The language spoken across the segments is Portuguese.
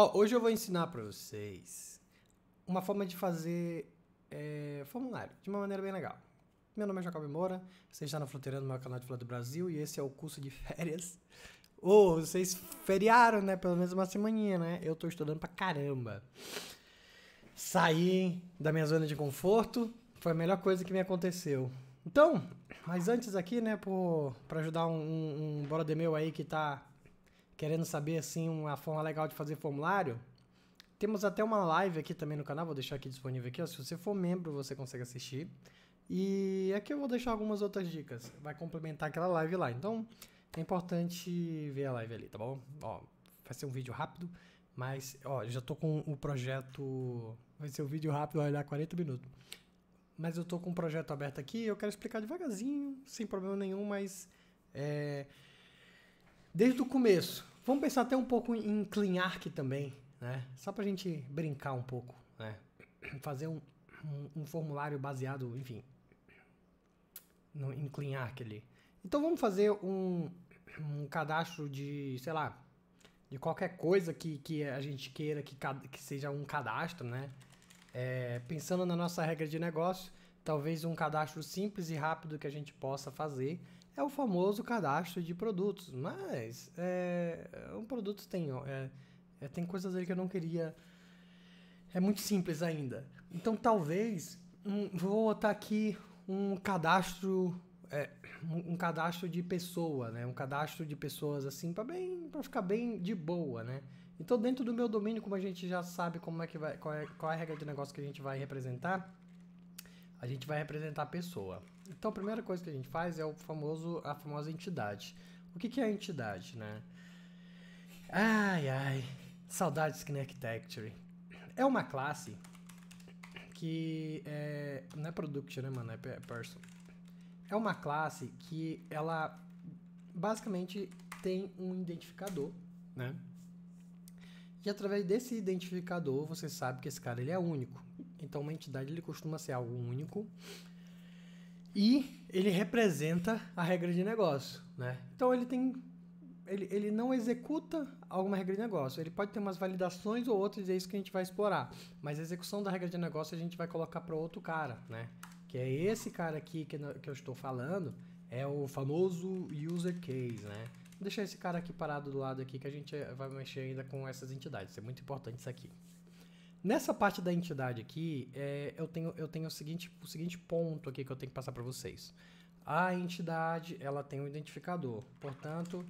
Ó, hoje eu vou ensinar para vocês uma forma de fazer é, formulário de uma maneira bem legal. Meu nome é Jacob Moura, você está na Fronteira, no meu canal de Fora do Brasil, e esse é o curso de férias. Ou oh, vocês feriaram, né? Pelo menos uma semaninha, né? Eu tô estudando pra caramba. Saí da minha zona de conforto, foi a melhor coisa que me aconteceu. Então, mas antes aqui, né, para ajudar um, um, um, bora de meu aí que tá querendo saber assim uma forma legal de fazer formulário, temos até uma live aqui também no canal, vou deixar aqui disponível aqui, ó. se você for membro você consegue assistir. E aqui eu vou deixar algumas outras dicas, vai complementar aquela live lá. Então, é importante ver a live ali, tá bom? Ó, vai ser um vídeo rápido, mas ó, já tô com o projeto, vai ser um vídeo rápido, vai dar 40 minutos. Mas eu tô com um projeto aberto aqui, eu quero explicar devagarzinho, sem problema nenhum, mas é desde o começo, Vamos pensar até um pouco em clean arc também, né? Só pra gente brincar um pouco, né? Fazer um, um, um formulário baseado, enfim, no, em clean arc ali. Então vamos fazer um, um cadastro de, sei lá, de qualquer coisa que, que a gente queira que, que seja um cadastro, né? É, pensando na nossa regra de negócio, talvez um cadastro simples e rápido que a gente possa fazer é o famoso cadastro de produtos, mas é, um produto tem, é, é, tem coisas ali que eu não queria. É muito simples ainda. Então talvez um, vou botar aqui um cadastro é, um cadastro de pessoa, né? Um cadastro de pessoas assim para bem para ficar bem de boa, né? Então dentro do meu domínio, como a gente já sabe como é que vai qual é, qual é a regra de negócio que a gente vai representar, a gente vai representar a pessoa. Então, a primeira coisa que a gente faz é o famoso, a famosa entidade. O que, que é a entidade, né? Ai, ai, saudades Kinectactory. É uma classe que é, não é product, né, mano, é, é person. É uma classe que ela basicamente tem um identificador, né? E através desse identificador você sabe que esse cara ele é único. Então uma entidade ele costuma ser algo único e ele representa a regra de negócio, né? Então ele tem ele, ele não executa alguma regra de negócio. Ele pode ter umas validações ou outras, e é isso que a gente vai explorar. Mas a execução da regra de negócio a gente vai colocar para outro cara, né? Que é esse cara aqui que, que eu estou falando, é o famoso user case, né? Vou deixar esse cara aqui parado do lado aqui que a gente eh, vai mexer ainda com essas entidades. Isso é muito importante isso aqui. Nessa parte da entidade aqui, é, eu tenho, eu tenho o, seguinte, o seguinte ponto aqui que eu tenho que passar para vocês. A entidade, ela tem um identificador. Portanto,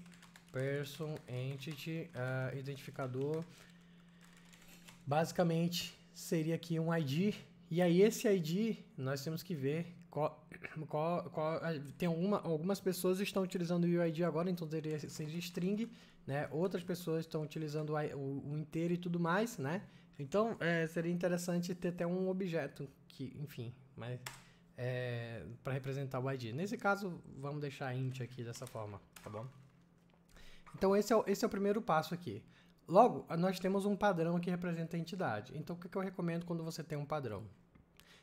person entity uh, identificador basicamente seria aqui um ID. E aí esse ID nós temos que ver qual, qual, qual ah, tem algumas pessoas estão utilizando o UID agora, então seria, seria string, né? Outras pessoas estão utilizando o, o inteiro e tudo mais, né? Então, é, seria interessante ter até um objeto que, enfim, mas é, para representar o ID. Nesse caso, vamos deixar int aqui dessa forma, tá bom? Então, esse é o, esse é o primeiro passo aqui. Logo, nós temos um padrão que representa a entidade. Então, o que, que eu recomendo quando você tem um padrão?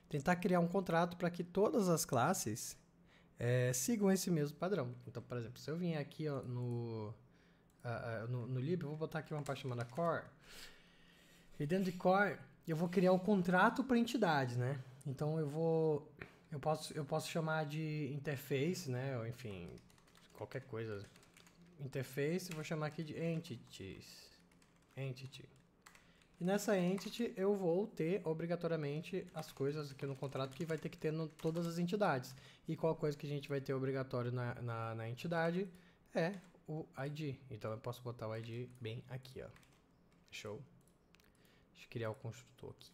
Tentar criar um contrato para que todas as classes é, sigam esse mesmo padrão. Então, por exemplo, se eu vim aqui ó, no, uh, uh, no, no lib, vou botar aqui uma parte chamada core, e dentro de core, eu vou criar um contrato para entidades, né? Então eu vou eu posso eu posso chamar de interface, né? Ou enfim, qualquer coisa. Interface, vou chamar aqui de entities. Entity. E nessa entity eu vou ter obrigatoriamente as coisas aqui no contrato que vai ter que ter no todas as entidades. E qual coisa que a gente vai ter obrigatório na, na, na entidade é o ID. Então eu posso botar o ID bem aqui, ó. Show. Deixa eu criar o construtor aqui.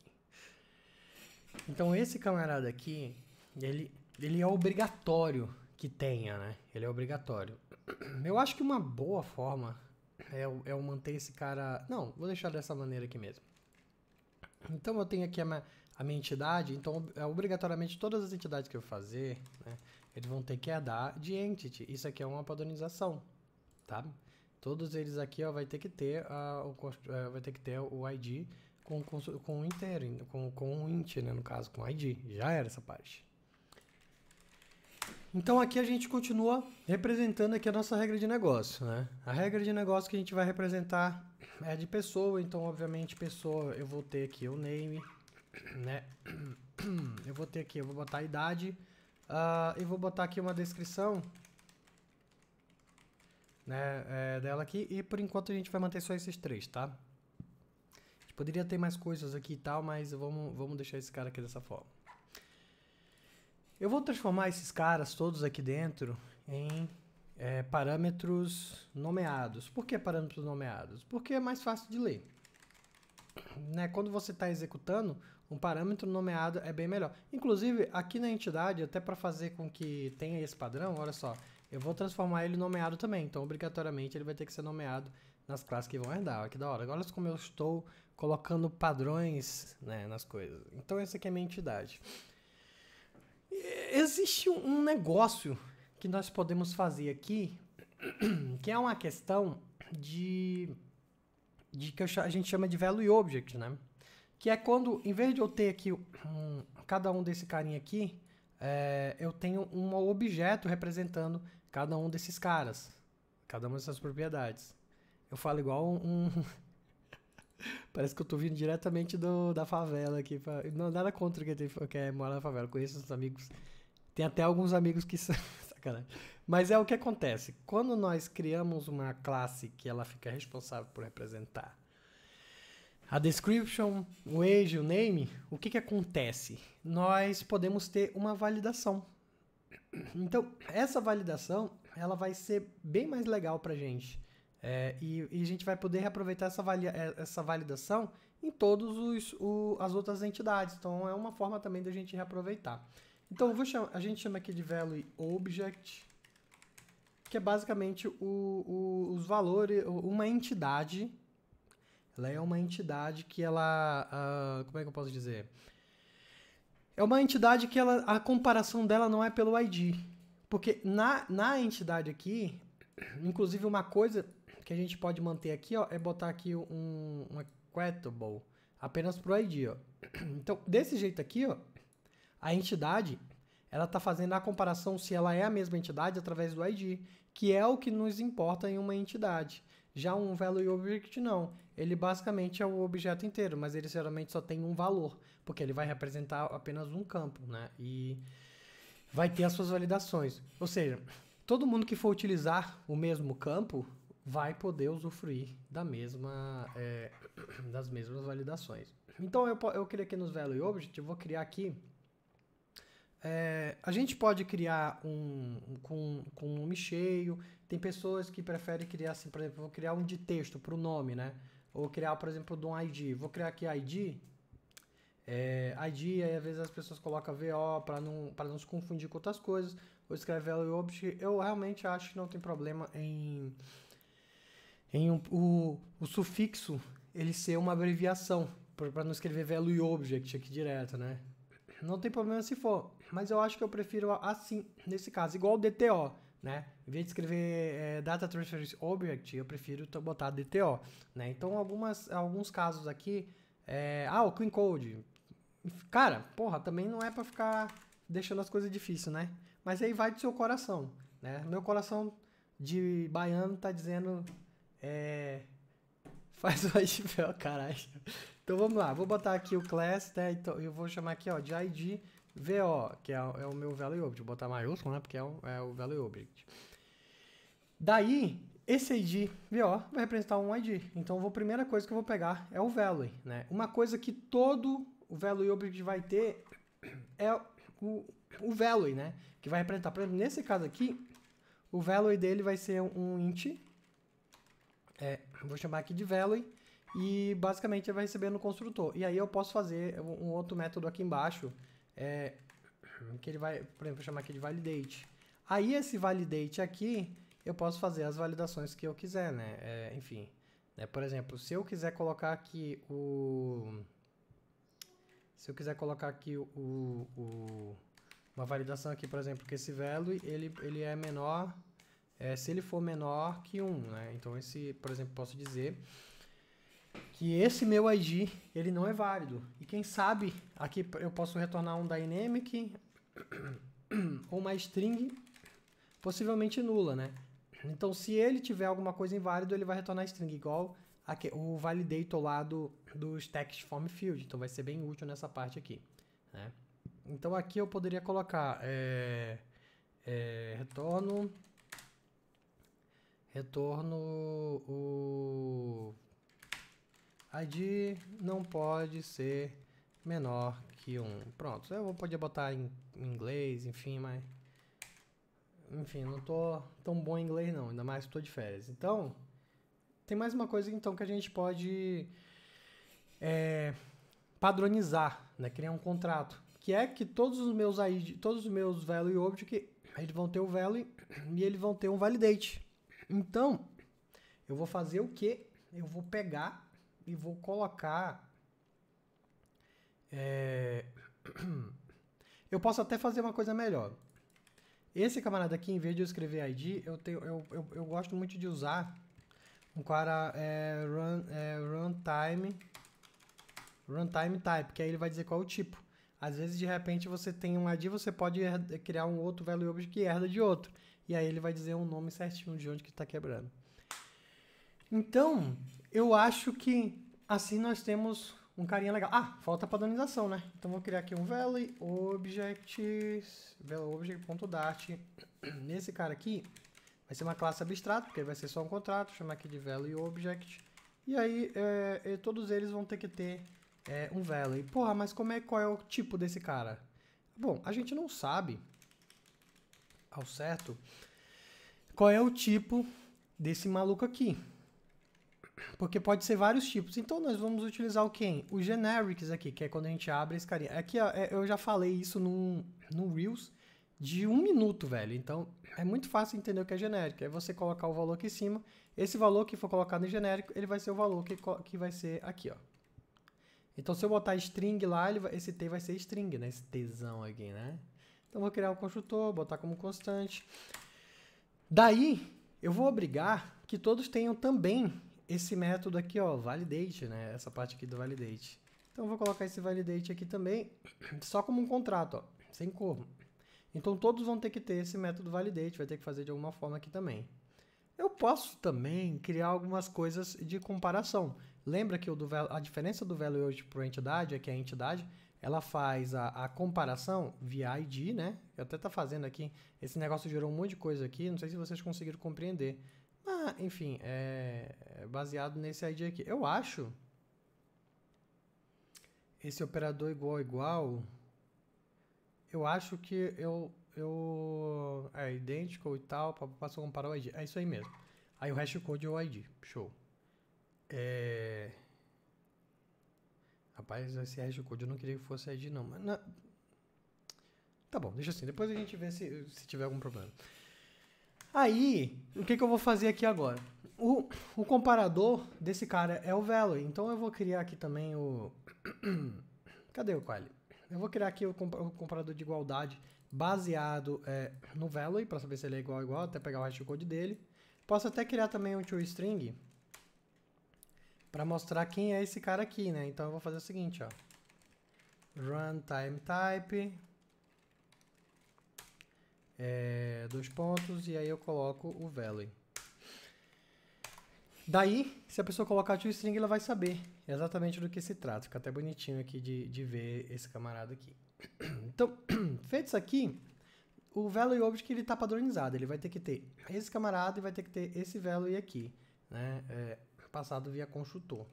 Então esse camarada aqui, ele, ele é obrigatório que tenha, né? Ele é obrigatório. Eu acho que uma boa forma é eu, é eu manter esse cara... Não, vou deixar dessa maneira aqui mesmo. Então eu tenho aqui a minha, a minha entidade, então é obrigatoriamente todas as entidades que eu fazer, né, eles vão ter que dar de entity. Isso aqui é uma padronização, tá? Todos eles aqui ó, vai ter que ter uh, o uh, vai ter que ter o ID com, com, o inteiro, com, com o int, né, no caso, com id. Já era essa parte. Então aqui a gente continua representando aqui a nossa regra de negócio, né? A regra de negócio que a gente vai representar é de pessoa, então obviamente pessoa eu vou ter aqui o name, né? Eu vou ter aqui, eu vou botar a idade uh, e vou botar aqui uma descrição né, é, dela aqui e por enquanto a gente vai manter só esses três, tá? Poderia ter mais coisas aqui e tal, mas vamos, vamos deixar esse cara aqui dessa forma. Eu vou transformar esses caras todos aqui dentro em é, parâmetros nomeados. Por que parâmetros nomeados? Porque é mais fácil de ler. Né? Quando você está executando, um parâmetro nomeado é bem melhor. Inclusive, aqui na entidade, até para fazer com que tenha esse padrão, olha só, eu vou transformar ele nomeado também. Então, obrigatoriamente, ele vai ter que ser nomeado nas classes que vão herdar. Olha que da hora. Agora, como eu estou colocando padrões né, nas coisas. Então essa aqui é a minha entidade. Existe um negócio que nós podemos fazer aqui, que é uma questão de, de que a gente chama de value object, né? Que é quando, em vez de eu ter aqui um, cada um desse carinha aqui, é, eu tenho um objeto representando cada um desses caras, cada uma dessas propriedades. Eu falo igual um, Parece que eu tô vindo diretamente do, da favela aqui. Pra... Não, nada contra quem que é morar na favela. Conheço os amigos. Tem até alguns amigos que são. Sacanagem. Mas é o que acontece. Quando nós criamos uma classe que ela fica responsável por representar a description, o age, o name, o que, que acontece? Nós podemos ter uma validação. Então, essa validação ela vai ser bem mais legal pra gente é, e, e, a gente vai poder reaproveitar essa, é, essa validação em todas as outras entidades. Então, é uma forma também da gente reaproveitar. Então, chamar, a gente chama aqui de value object, que é basicamente o, o, os valores, uma entidade. Ela é uma entidade que ela... Uh, como é que eu posso dizer? É uma entidade que ela, a comparação dela não é pelo ID. Porque na, na entidade aqui, inclusive uma coisa que a gente pode manter aqui, ó, é botar aqui um, um equitable apenas para o ID, ó. Então, desse jeito aqui, ó, a entidade, ela está fazendo a comparação se ela é a mesma entidade através do ID, que é o que nos importa em uma entidade. Já um value object não, ele basicamente é o objeto inteiro, mas ele geralmente só tem um valor, porque ele vai representar apenas um campo, né? E vai ter as suas validações. Ou seja, todo mundo que for utilizar o mesmo campo vai poder usufruir da mesma, é, das mesmas validações. Então eu, eu criei aqui nos Value Object, vou criar aqui. É, a gente pode criar um, um com, com um nome cheio. Tem pessoas que preferem criar assim, por exemplo, vou criar um de texto para o nome, né? Ou criar, por exemplo, de um ID. Vou criar aqui ID. É, ID, aí às vezes as pessoas colocam VO para não, para não se confundir com outras coisas. Ou escreve Value Object. Eu realmente acho que não tem problema em em um, o, o sufixo ele ser uma abreviação, para não escrever value object aqui direto, né? Não tem problema se for, mas eu acho que eu prefiro assim, nesse caso, igual o DTO, né? Em vez de escrever é, Data Transference Object, eu prefiro botar DTO, né? Então, algumas, alguns casos aqui, é... ah, o Clean Code, cara, porra, também não é para ficar deixando as coisas difíceis, né? Mas aí vai do seu coração, né? Meu coração de baiano tá dizendo é... Faz o IDBO, caralho. Então vamos lá, vou botar aqui o class, né? Então eu vou chamar aqui, ó, de ID VO, que é, é o meu value object. Vou botar maiúsculo, né? Porque é o, é o value object. Daí, esse ID VO vai representar um ID. Então vou, a primeira coisa que eu vou pegar é o value, né? Uma coisa que todo o value object vai ter é o, o value, né? Que vai representar, por exemplo, nesse caso aqui, o value dele vai ser um int é, vou chamar aqui de value, e basicamente ele vai receber no construtor. E aí eu posso fazer um outro método aqui embaixo, é, que ele vai, por exemplo, chamar aqui de validate. Aí esse validate aqui, eu posso fazer as validações que eu quiser, né? É, enfim, né? por exemplo, se eu quiser colocar aqui o... Se eu quiser colocar aqui o, o uma validação aqui, por exemplo, que esse value, ele, ele é menor é, se ele for menor que 1, né? Então, esse, por exemplo, posso dizer que esse meu ID, ele não é válido. E quem sabe, aqui eu posso retornar um dynamic ou uma string possivelmente nula, né? Então, se ele tiver alguma coisa inválida ele vai retornar string, igual o validator lá do, do text form field. Então, vai ser bem útil nessa parte aqui, né? Então, aqui eu poderia colocar é, é, retorno Retorno o ID não pode ser menor que Um. Pronto, eu vou poder botar em inglês, enfim, mas... Enfim, não tô tão bom em inglês não, ainda mais que tô de férias. Então, tem mais uma coisa então que a gente pode é, padronizar, né? Criar um contrato. Que é que todos os meus ID, todos os meus value object, eles vão ter o value e eles vão ter um validate. Então, eu vou fazer o que? Eu vou pegar e vou colocar. É... Eu posso até fazer uma coisa melhor. Esse camarada aqui, em vez de eu escrever ID, eu, tenho, eu, eu, eu gosto muito de usar um cara é, run, é, runtime runtime type, que aí ele vai dizer qual é o tipo. Às vezes, de repente, você tem um ID, você pode criar um outro value object que herda de outro e aí ele vai dizer um nome certinho de onde que está quebrando. Então, eu acho que assim nós temos um carinha legal. Ah, falta padronização, né? Então vou criar aqui um Valley Objects, ValleyObject.dart. Nesse cara aqui vai ser uma classe abstrata, porque vai ser só um contrato, chamar aqui de Valley Object. E aí é, todos eles vão ter que ter é, um Valley. Porra, mas como é, qual é o tipo desse cara? Bom, a gente não sabe, ao certo qual é o tipo desse maluco aqui. Porque pode ser vários tipos. Então nós vamos utilizar o quem? O generics aqui, que é quando a gente abre esse carinha. Aqui é ó, é, eu já falei isso num, num Reels de um minuto, velho. Então é muito fácil entender o que é genérico. É você colocar o valor aqui em cima. Esse valor que for colocado em genérico, ele vai ser o valor que, que vai ser aqui, ó. Então se eu botar string lá, ele vai, esse T vai ser string, né? Esse Tzão aqui, né? Então vou criar um construtor, botar como constante. Daí eu vou obrigar que todos tenham também esse método aqui, ó, validate, né? Essa parte aqui do validate. Então vou colocar esse validate aqui também, só como um contrato, ó, sem corvo. Então todos vão ter que ter esse método validate, vai ter que fazer de alguma forma aqui também. Eu posso também criar algumas coisas de comparação. Lembra que o do, a diferença do value hoje para entidade é que é a entidade ela faz a, a, comparação via ID, né? Eu até tá fazendo aqui. Esse negócio gerou um monte de coisa aqui, não sei se vocês conseguiram compreender. Ah, enfim, é, é baseado nesse ID aqui. Eu acho esse operador igual igual. Eu acho que eu eu é idêntico e tal, para a comparar o ID. É isso aí mesmo. Aí o hash code é o ID. Show. É Rapaz, esse hash Code eu não queria que fosse Edge, não. Mas na... Tá bom, deixa assim. Depois a gente vê se, se tiver algum problema. Aí, o que, que eu vou fazer aqui agora? O, o comparador desse cara é o Valor. Então eu vou criar aqui também o... Cadê o Quali? Eu vou criar aqui o, comparador de igualdade baseado é, no Valor para saber se ele é igual ou igual, até pegar o hash code dele. Posso até criar também um toString. string para mostrar quem é esse cara aqui, né? Então eu vou fazer o seguinte, ó. Runtime type. É, dois pontos e aí eu coloco o value. Daí, se a pessoa colocar o string, ela vai saber exatamente do que se trata. Fica até bonitinho aqui de, de ver esse camarada aqui. Então, feito isso aqui, o value object ele está padronizado. Ele vai ter que ter esse camarada e vai ter que ter esse value aqui. Né? É, passado via construtor.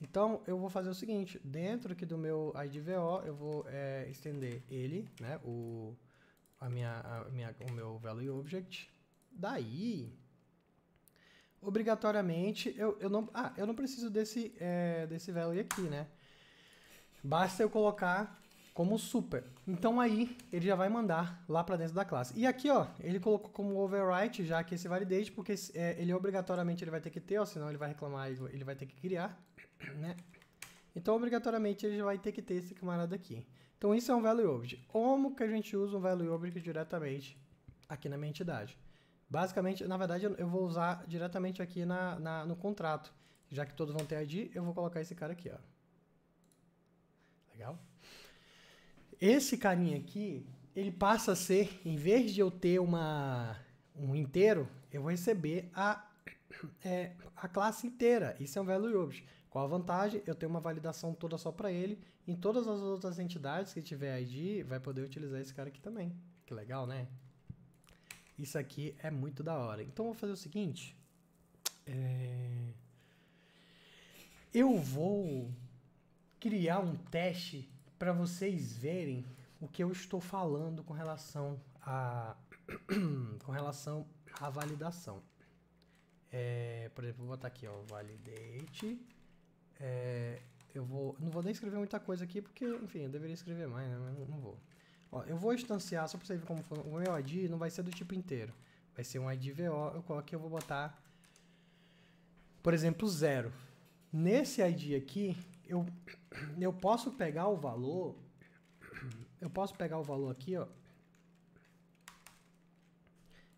Então, eu vou fazer o seguinte, dentro aqui do meu IDVO, eu vou é, estender ele, né, o, a minha, a minha, o meu value object. Daí, obrigatoriamente, eu, eu, não, ah, eu não preciso desse, é, desse value aqui, né? Basta eu colocar como super. Então aí ele já vai mandar lá para dentro da classe. E aqui, ó, ele colocou como overwrite já que esse validate, porque é, ele obrigatoriamente ele vai ter que ter, ó, senão ele vai reclamar, ele vai ter que criar, né? Então obrigatoriamente ele já vai ter que ter esse camarada aqui. Então isso é um value object. Como que a gente usa um value object diretamente aqui na minha entidade? Basicamente, na verdade, eu vou usar diretamente aqui na, na, no contrato. Já que todos vão ter ID, eu vou colocar esse cara aqui, ó. Legal? Esse carinha aqui, ele passa a ser, em vez de eu ter uma, um inteiro, eu vou receber a, é, a classe inteira. Isso é um value object. Qual a vantagem? Eu tenho uma validação toda só para ele. Em todas as outras entidades que tiver ID, vai poder utilizar esse cara aqui também. Que legal, né? Isso aqui é muito da hora. Então, eu vou fazer o seguinte. É... Eu vou criar um teste para vocês verem o que eu estou falando com relação a com relação à validação. É, por exemplo, vou botar aqui, ó, validate. É, eu vou, não vou nem escrever muita coisa aqui porque, enfim, eu deveria escrever mais, né? Mas não vou. Ó, eu vou instanciar só para vocês verem como o meu ID não vai ser do tipo inteiro. Vai ser um ID VO, eu coloco eu vou botar por exemplo, zero. Nesse ID aqui, eu, eu posso pegar o valor, eu posso pegar o valor aqui, ó,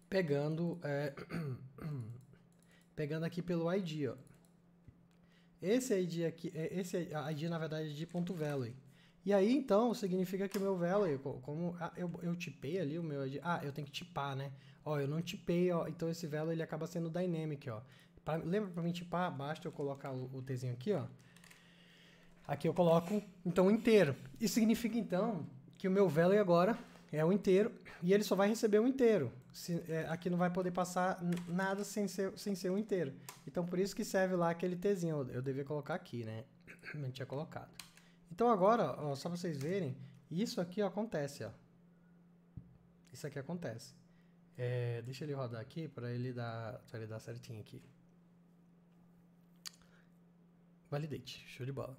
pegando, é, pegando aqui pelo ID, ó. Esse ID aqui, é, esse ID na verdade é de ponto value. E aí então significa que o meu value, como ah, eu, eu tipei ali o meu ID, ah, eu tenho que tipar, né? Ó, eu não tipei, ó, então esse value ele acaba sendo dynamic, ó. Pra, lembra para mim tipar, basta eu colocar o, o tzinho aqui, ó. Aqui eu coloco, então, o inteiro. Isso significa, então, que o meu value agora é o inteiro e ele só vai receber o inteiro. Se, é, aqui não vai poder passar nada sem ser, sem ser o inteiro. Então, por isso que serve lá aquele tzinho. Eu, devia colocar aqui, né? Não tinha colocado. Então, agora, ó, só pra vocês verem, isso aqui ó, acontece, ó. Isso aqui acontece. É, deixa ele rodar aqui para ele dar, pra ele dar certinho aqui. Validate, show de bola.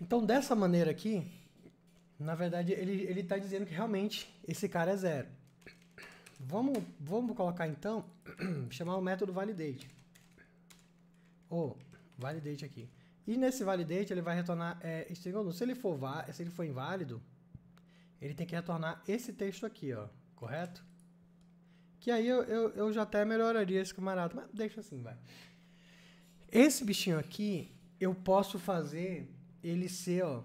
Então, dessa maneira aqui, na verdade, ele, ele tá dizendo que realmente esse cara é zero. Vamos, vamos colocar então, chamar o método validate. Ou, oh, validate aqui. E nesse validate ele vai retornar é, string ou não. Se ele for, se ele for inválido, ele tem que retornar esse texto aqui, ó, correto? Que aí eu, eu, eu já até melhoraria esse camarada, mas deixa assim, vai. Esse bichinho aqui, eu posso fazer ele ser, ó,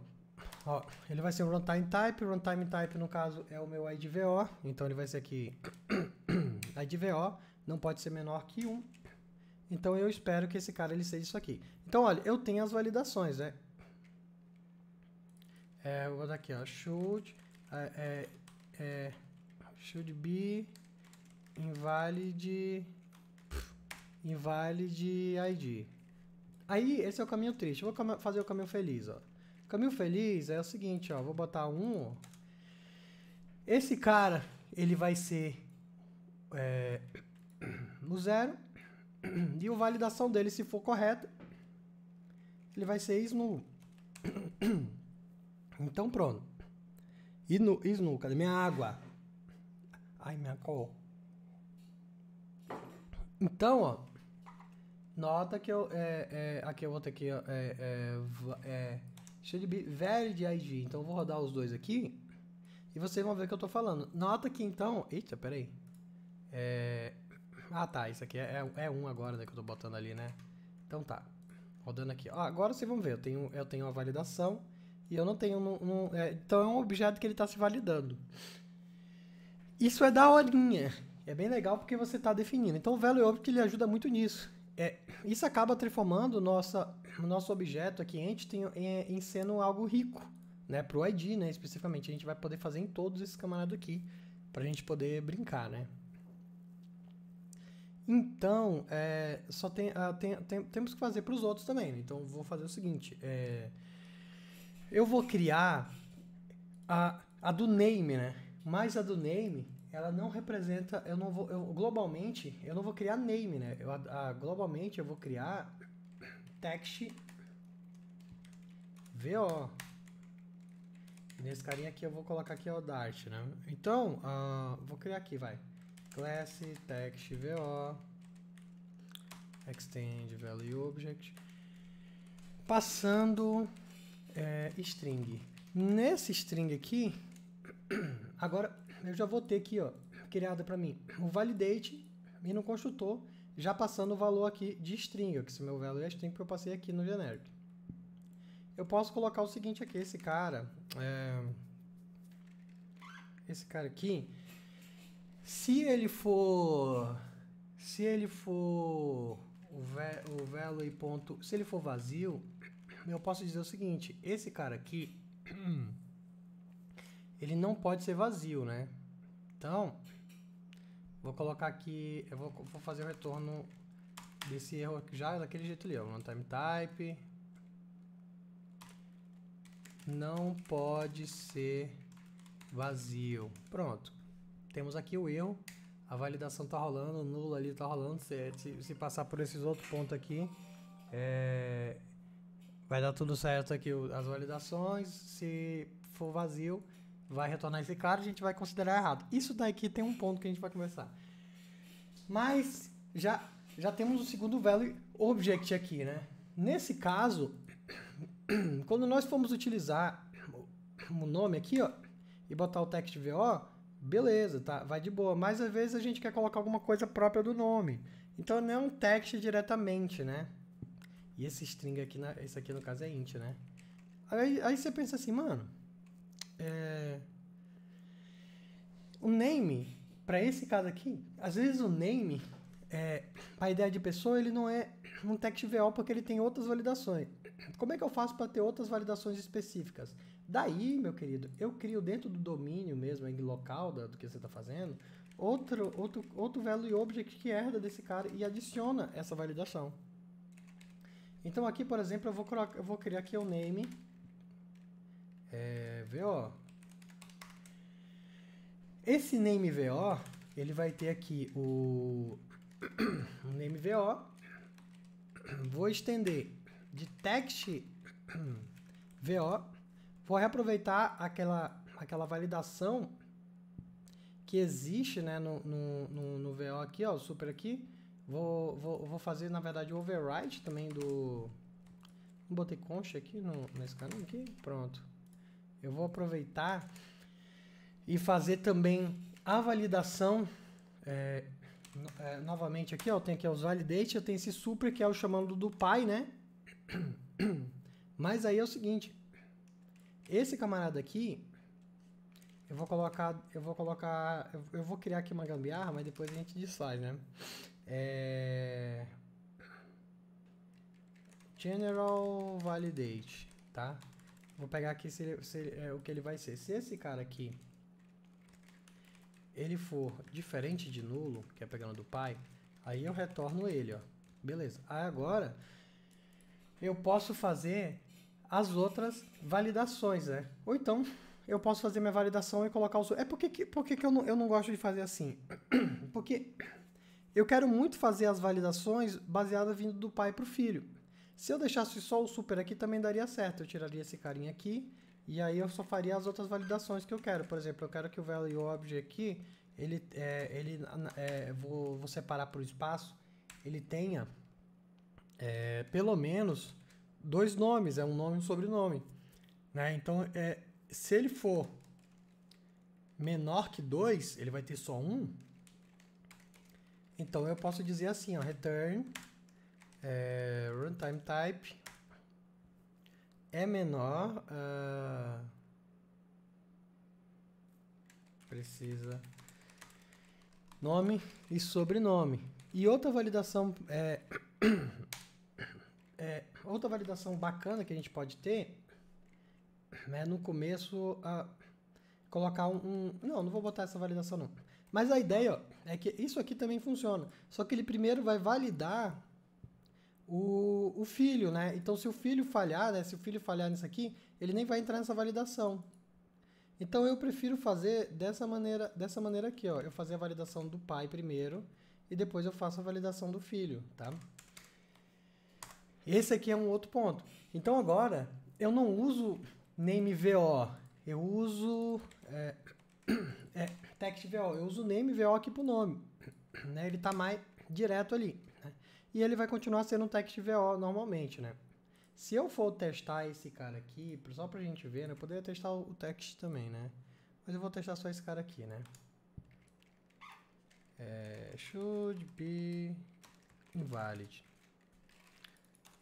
ó, ele vai ser um runtime type, runtime type no caso é o meu IDVO, então ele vai ser aqui IDVO, não pode ser menor que 1. Então eu espero que esse cara ele seja isso aqui. Então olha, eu tenho as validações, né? É, Vou vou aqui, ó, should, é, é, é, should be invalid, invalid ID. Aí, esse é o caminho triste. Eu vou fazer o caminho feliz, ó. caminho feliz é o seguinte, ó. Vou botar um, Esse cara, ele vai ser é, no zero. E a validação dele, se for correta, ele vai ser snu. Então, pronto. Snu, isnu, cadê minha água? Ai, minha cor. Então, ó. Nota que eu. É, é, aqui, eu outra aqui, é, é, é, cheio de valid ID. Então eu vou rodar os dois aqui. E vocês vão ver o que eu tô falando. Nota que então. Eita, peraí. É. Ah tá, isso aqui é, é, é um agora né, que eu tô botando ali, né? Então tá. Rodando aqui. Ó, agora vocês vão ver, eu tenho, eu tenho uma validação e eu não tenho. Não, não, é, então é um objeto que ele está se validando. Isso é da horinha. É bem legal porque você está definindo. Então o value que ele ajuda muito nisso é, isso acaba transformando nossa, nosso objeto aqui, ent, em, é, em sendo algo rico, né? Para o ID, né? Especificamente, a gente vai poder fazer em todos esses camaradas aqui, para a gente poder brincar, né? Então, é, só tem, ah, tem, tem, temos que fazer para os outros também. Né? Então, vou fazer o seguinte: é, eu vou criar a, a do name, né? mais a do name, ela não representa, eu não vou, eu, globalmente, eu não vou criar name, né? Eu, a, globalmente eu vou criar text VO. Nesse carinha aqui eu vou colocar aqui o Dart, né? Então, uh, vou criar aqui, vai. Class text VO extend value object passando é, string. Nesse string aqui, agora eu já vou ter aqui, ó, criado para mim o validate e no construtor, já passando o valor aqui de string, ó, que esse meu value é string que eu passei aqui no generic. Eu posso colocar o seguinte aqui, esse cara, é, esse cara aqui, se ele for, se ele for o, o value ponto, se ele for vazio, eu posso dizer o seguinte, esse cara aqui ele não pode ser vazio, né? Então, vou colocar aqui, eu vou, vou fazer o retorno desse erro aqui, já daquele jeito ali, ó, runtime type, não pode ser vazio. Pronto, temos aqui o erro, a validação tá rolando, nula ali tá rolando, se, se, se passar por esses outros pontos aqui, é, vai dar tudo certo aqui as validações, se for vazio, vai retornar esse cara, a gente vai considerar errado. Isso daqui tem um ponto que a gente vai conversar. Mas já, já temos o segundo value object aqui, né? Nesse caso, quando nós formos utilizar o nome aqui, ó, e botar o text VO, beleza, tá, vai de boa. Mas às vezes a gente quer colocar alguma coisa própria do nome. Então não é um text diretamente, né? E esse string aqui, esse aqui no caso é int, né? Aí, aí você pensa assim, mano, é... O name, para esse caso aqui, às vezes o name, é, a ideia de pessoa, ele não é um text VO porque ele tem outras validações. Como é que eu faço para ter outras validações específicas? Daí, meu querido, eu crio dentro do domínio mesmo, em local da, do que você está fazendo, outro, outro, outro value object que herda desse cara e adiciona essa validação. Então aqui, por exemplo, eu vou, eu vou criar aqui o name. É, VO. Esse name VO, ele vai ter aqui o name VO. Vou estender de text VO. Vou reaproveitar aquela, aquela validação que existe né, no, no, no, no VO aqui, ó, super aqui. Vou, vou, vou fazer, na verdade, o override também do... Botei concha aqui no, nesse caminho aqui. Pronto eu vou aproveitar e fazer também a validação é, é, novamente aqui, ó, eu tenho aqui os validate, eu tenho esse super que é o chamando do pai, né? Mas aí é o seguinte, esse camarada aqui, eu vou colocar, eu vou colocar, eu, eu vou criar aqui uma gambiarra, mas depois a gente desfaz, né? É... General validate, tá? Vou pegar aqui se ele, se ele, é, o que ele vai ser. Se esse cara aqui ele for diferente de nulo, que é pegando do pai, aí eu retorno ele, ó. Beleza. Aí agora eu posso fazer as outras validações, né? Ou então eu posso fazer minha validação e colocar os... É porque que, porque que eu, não, eu não gosto de fazer assim? Porque eu quero muito fazer as validações baseadas vindo do pai para o filho. Se eu deixasse só o super aqui, também daria certo. Eu tiraria esse carinha aqui, e aí eu só faria as outras validações que eu quero. Por exemplo, eu quero que o value object aqui, ele, é, ele é, vou, vou separar para o espaço, ele tenha é, pelo menos dois nomes, é um nome e um sobrenome. Né? Então, é, se ele for menor que dois ele vai ter só um. Então eu posso dizer assim, ó, return é, runtime type é menor, uh, precisa nome e sobrenome. E outra validação é, é, outra validação bacana que a gente pode ter é no começo a colocar um, um, não, não vou botar essa validação não. Mas a ideia ó, é que isso aqui também funciona. Só que ele primeiro vai validar o, o filho, né? Então, se o filho falhar, né? Se o filho falhar nisso aqui, ele nem vai entrar nessa validação. Então, eu prefiro fazer dessa maneira, dessa maneira aqui, ó. Eu fazer a validação do pai primeiro e depois eu faço a validação do filho, tá? Esse aqui é um outro ponto. Então, agora, eu não uso name_vo, Eu uso é, é, Eu uso name_vo aqui pro nome. Né? Ele tá mais direto ali e ele vai continuar sendo um text VO normalmente, né? Se eu for testar esse cara aqui, só pra gente ver, né? Eu poderia testar o text também, né? Mas eu vou testar só esse cara aqui, né? É, should be invalid.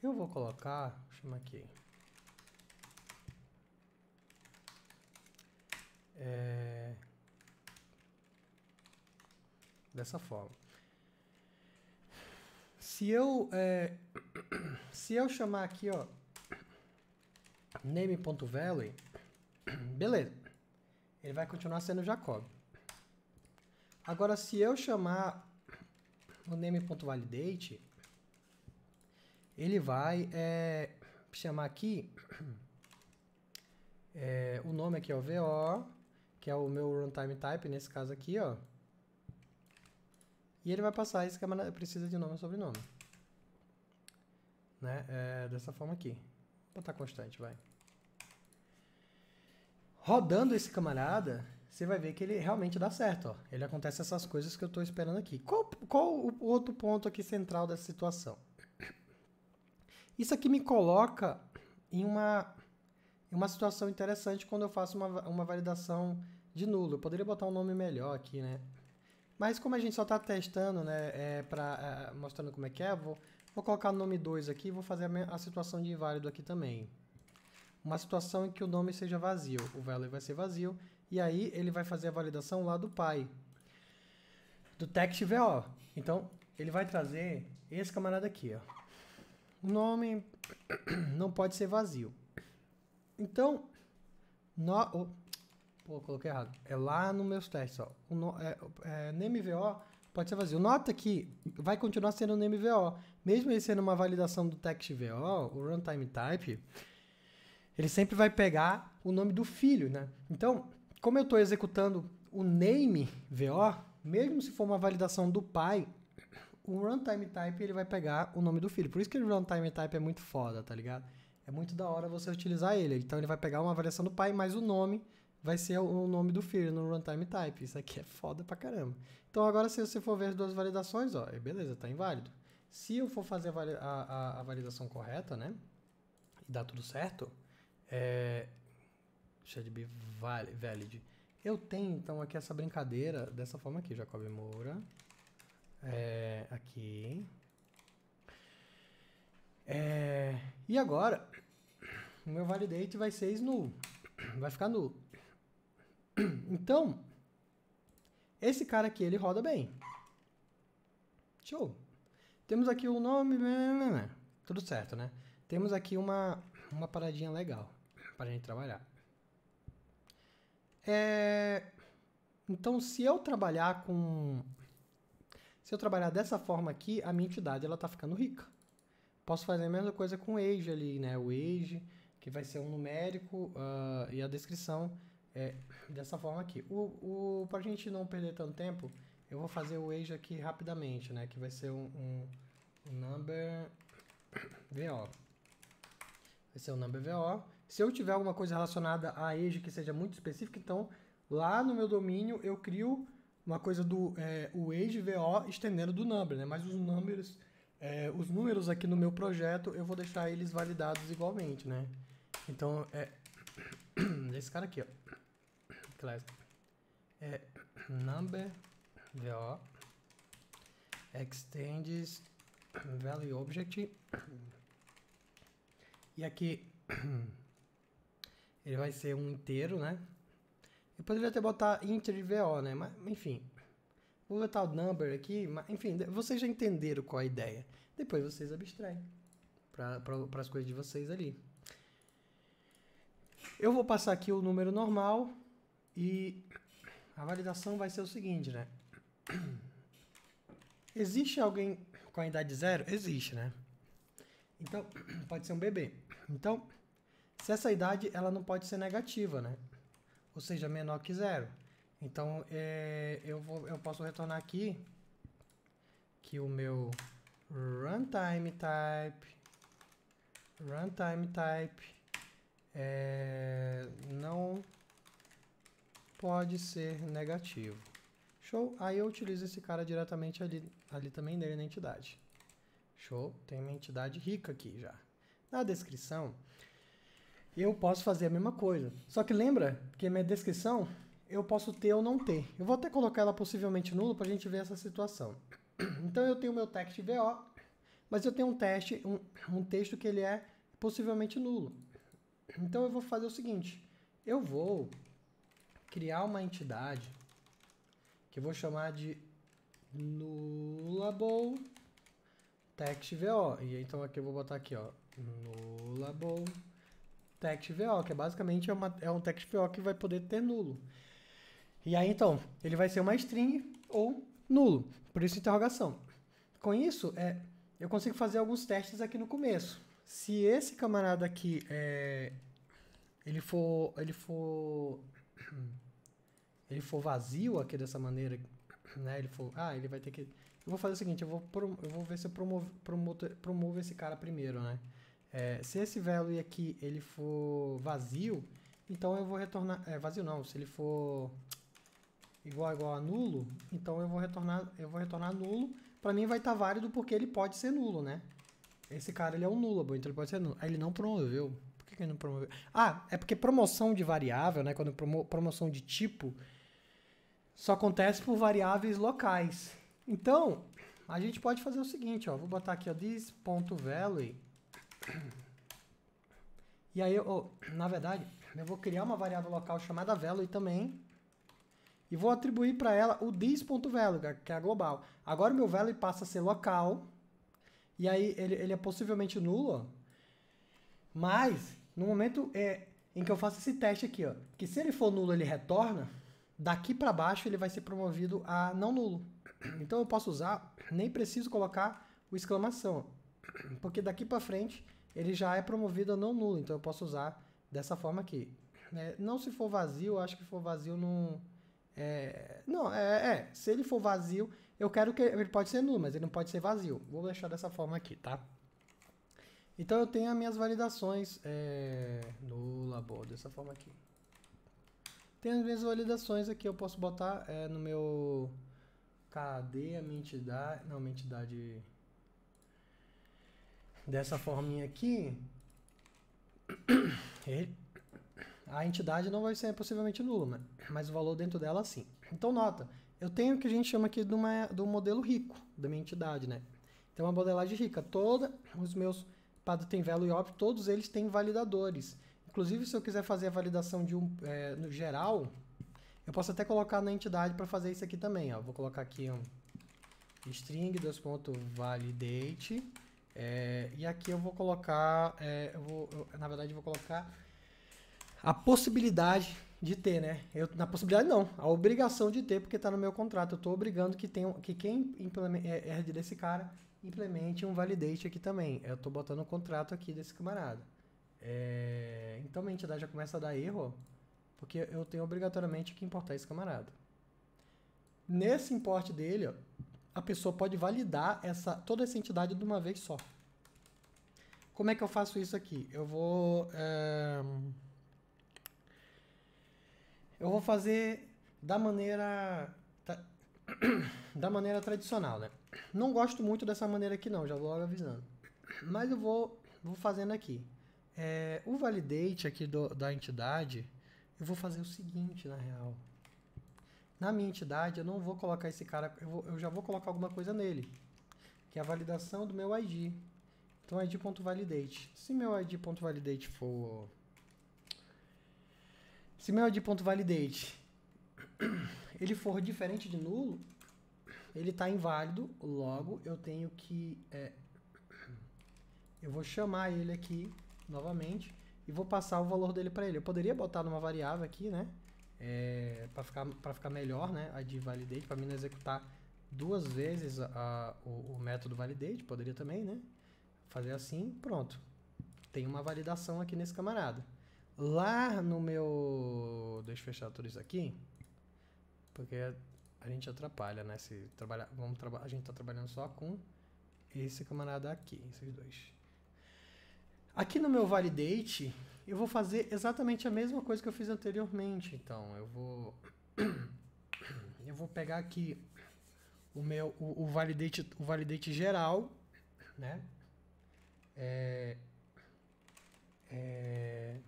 Eu vou colocar, chama aqui. É, dessa forma. Se eu, é, se eu chamar aqui, ó, name.value, beleza. Ele vai continuar sendo Jacob. Agora, se eu chamar o name.validate, ele vai é, chamar aqui é, o nome aqui, o VO, que é o meu runtime type, nesse caso aqui, ó. E ele vai passar esse camarada é precisa de nome e sobrenome. Né? É dessa forma aqui. Vou botar constante, vai. Rodando esse camarada, você vai ver que ele realmente dá certo. Ó. Ele acontece essas coisas que eu estou esperando aqui. Qual, qual o outro ponto aqui central dessa situação? Isso aqui me coloca em uma, em uma situação interessante quando eu faço uma, uma validação de nulo. Eu poderia botar um nome melhor aqui, né? Mas como a gente só está testando, né, é, pra, é, mostrando como é que é, vou, vou colocar o nome 2 aqui e vou fazer a, a, situação de inválido aqui também. Uma situação em que o nome seja vazio. O valor vai ser vazio e aí ele vai fazer a validação lá do pai. Do text VO. Então, ele vai trazer esse camarada aqui, ó. O nome não pode ser vazio. Então, no, Pô, coloquei errado. É lá nos meus testes, ó. O no, é, é, pode ser vazio. Nota que vai continuar sendo no MVO. Mesmo ele sendo uma validação do TextVO, o runtime type, ele sempre vai pegar o nome do filho, né? Então, como eu estou executando o name VO, mesmo se for uma validação do pai, o runtime type ele vai pegar o nome do filho. Por isso que o runtime type é muito foda, tá ligado? É muito da hora você utilizar ele. Então ele vai pegar uma avaliação do pai mais o nome vai ser o nome do filho no runtime type. Isso aqui é foda pra caramba. Então agora se você for ver as duas validações, ó, é beleza, tá inválido. Se eu for fazer a, a, a validação correta, né, e dar tudo certo, é... Deixa be valid. Eu tenho, então, aqui essa brincadeira dessa forma aqui, Jacob Moura. É, aqui. É, e agora, o meu validate vai ser nulo. Vai ficar nulo. Então, esse cara aqui, ele roda bem. Show. Temos aqui o nome, né, né, né, tudo certo, né? Temos aqui uma, uma paradinha legal para a gente trabalhar. É, então, se eu trabalhar com... Se eu trabalhar dessa forma aqui, a minha entidade ela tá ficando rica. Posso fazer a mesma coisa com o age ali, né? O age, que vai ser um numérico uh, e a descrição é dessa forma aqui. O, o, pra gente não perder tanto tempo, eu vou fazer o age aqui rapidamente, né? Que vai ser um, um, um number VO. Vai ser um number VO. Se eu tiver alguma coisa relacionada a age que seja muito específica, então lá no meu domínio eu crio uma coisa do é, o age VO estendendo do number, né? Mas os números, é, os números aqui no meu projeto eu vou deixar eles validados igualmente, né? Então é esse cara aqui, ó class é number vo extends value object e aqui ele vai ser um inteiro, né? Eu poderia até botar integer vo, né? Mas enfim, vou botar o number aqui, mas enfim, vocês já entenderam qual é a ideia. Depois vocês abstraem para as coisas de vocês ali. Eu vou passar aqui o número normal e a validação vai ser o seguinte, né? Existe alguém com a idade zero? Existe, né? Então, pode ser um bebê. Então, se essa idade, ela não pode ser negativa, né? Ou seja, menor que zero. Então, é, eu, vou, eu posso retornar aqui que o meu runtime type, runtime type, é, não pode ser negativo. Show? Aí eu utilizo esse cara diretamente ali, ali também dele na entidade. Show? Tem uma entidade rica aqui já. Na descrição, eu posso fazer a mesma coisa. Só que lembra que minha descrição eu posso ter ou não ter. Eu vou até colocar ela possivelmente nulo para a gente ver essa situação. Então eu tenho meu text VO, mas eu tenho um teste, um, um texto que ele é possivelmente nulo. Então eu vou fazer o seguinte, eu vou criar uma entidade que eu vou chamar de nullable TextVO. E então aqui eu vou botar aqui, ó, nullable TextVO, que é basicamente é, uma, é um TextVO que vai poder ter nulo. E aí então, ele vai ser uma string ou nulo, por isso interrogação. Com isso, é, eu consigo fazer alguns testes aqui no começo. Se esse camarada aqui é, ele for, ele for ele for vazio aqui dessa maneira, né? Ele for, ah, ele vai ter que. Eu vou fazer o seguinte, eu vou, prom... eu vou ver se eu promovo, promoto, promovo esse cara primeiro, né? É, se esse value aqui ele for vazio, então eu vou retornar, é, vazio não, se ele for igual igual a nulo, então eu vou retornar, eu vou retornar nulo. Para mim vai estar tá válido porque ele pode ser nulo, né? Esse cara ele é um nulo, então ele pode ser nulo. Aí ele não promoveu que não promoveu? Ah, é porque promoção de variável, né? Quando promo, promoção de tipo, só acontece por variáveis locais. Então, a gente pode fazer o seguinte, ó. Vou botar aqui, ó, this.value. E aí, oh, na verdade, eu vou criar uma variável local chamada value também. E vou atribuir para ela o this.value, é, que é a global. Agora o meu value passa a ser local. E aí ele, ele é possivelmente nulo. Mas no momento é, em que eu faço esse teste aqui, ó, que se ele for nulo ele retorna, daqui para baixo ele vai ser promovido a não nulo. Então eu posso usar, nem preciso colocar o exclamação, porque daqui para frente ele já é promovido a não nulo, então eu posso usar dessa forma aqui. É, não se for vazio, acho que for vazio não... É, não, é, é, se ele for vazio, eu quero que ele pode ser nulo, mas ele não pode ser vazio. Vou deixar dessa forma aqui, tá? Então eu tenho as minhas validações é, no labor, dessa forma aqui. Tenho as minhas validações aqui, eu posso botar é, no meu... Cadê a minha entidade? Não, minha entidade... Dessa forminha aqui... A entidade não vai ser possivelmente nula, né? mas o valor dentro dela sim. Então nota, eu tenho o que a gente chama aqui de, uma, de um modelo rico da minha entidade, né? Então uma modelagem rica, todos os meus Pado tem Velo e Op, todos eles têm validadores. Inclusive, se eu quiser fazer a validação de um, é, no geral, eu posso até colocar na entidade para fazer isso aqui também. Ó. Vou colocar aqui um string, dois pontos, validate. É, e aqui eu vou colocar, é, eu vou, eu, na verdade, eu vou colocar a possibilidade de ter, né? Eu, na possibilidade não, a obrigação de ter, porque está no meu contrato. Eu estou obrigando que, tenha, que quem implementa, é, é desse cara implemente um validate aqui também. Eu estou botando o um contrato aqui desse camarada. É... Então minha entidade já começa a dar erro, porque eu tenho obrigatoriamente que importar esse camarada. Nesse importe dele, ó, a pessoa pode validar essa, toda essa entidade de uma vez só. Como é que eu faço isso aqui? Eu vou... É... Eu vou fazer da maneira... Da maneira tradicional, né? Não gosto muito dessa maneira aqui não, já vou logo avisando. Mas eu vou, vou fazendo aqui. É, o validate aqui do, da entidade, eu vou fazer o seguinte, na real. Na minha entidade, eu não vou colocar esse cara, eu, vou, eu já vou colocar alguma coisa nele, que é a validação do meu ID. Então, id.validate. Se meu id.validate for... Se meu id.validate ele for diferente de nulo, ele está inválido, logo eu tenho que... É, eu vou chamar ele aqui novamente e vou passar o valor dele para ele. Eu poderia botar numa variável aqui, né? É, para ficar, ficar melhor, né? A de validate, para mim não executar duas vezes a, o, o método validate, poderia também, né? Fazer assim, pronto. Tem uma validação aqui nesse camarada. Lá no meu... Deixa eu fechar tudo isso aqui. Porque a gente atrapalha, né? Se trabalhar, vamos trabalhar, a gente tá trabalhando só com esse camarada aqui, esses dois. Aqui no meu validate, eu vou fazer exatamente a mesma coisa que eu fiz anteriormente. Então, eu vou eu vou pegar aqui o meu o, o validate o validate geral, né? É, é,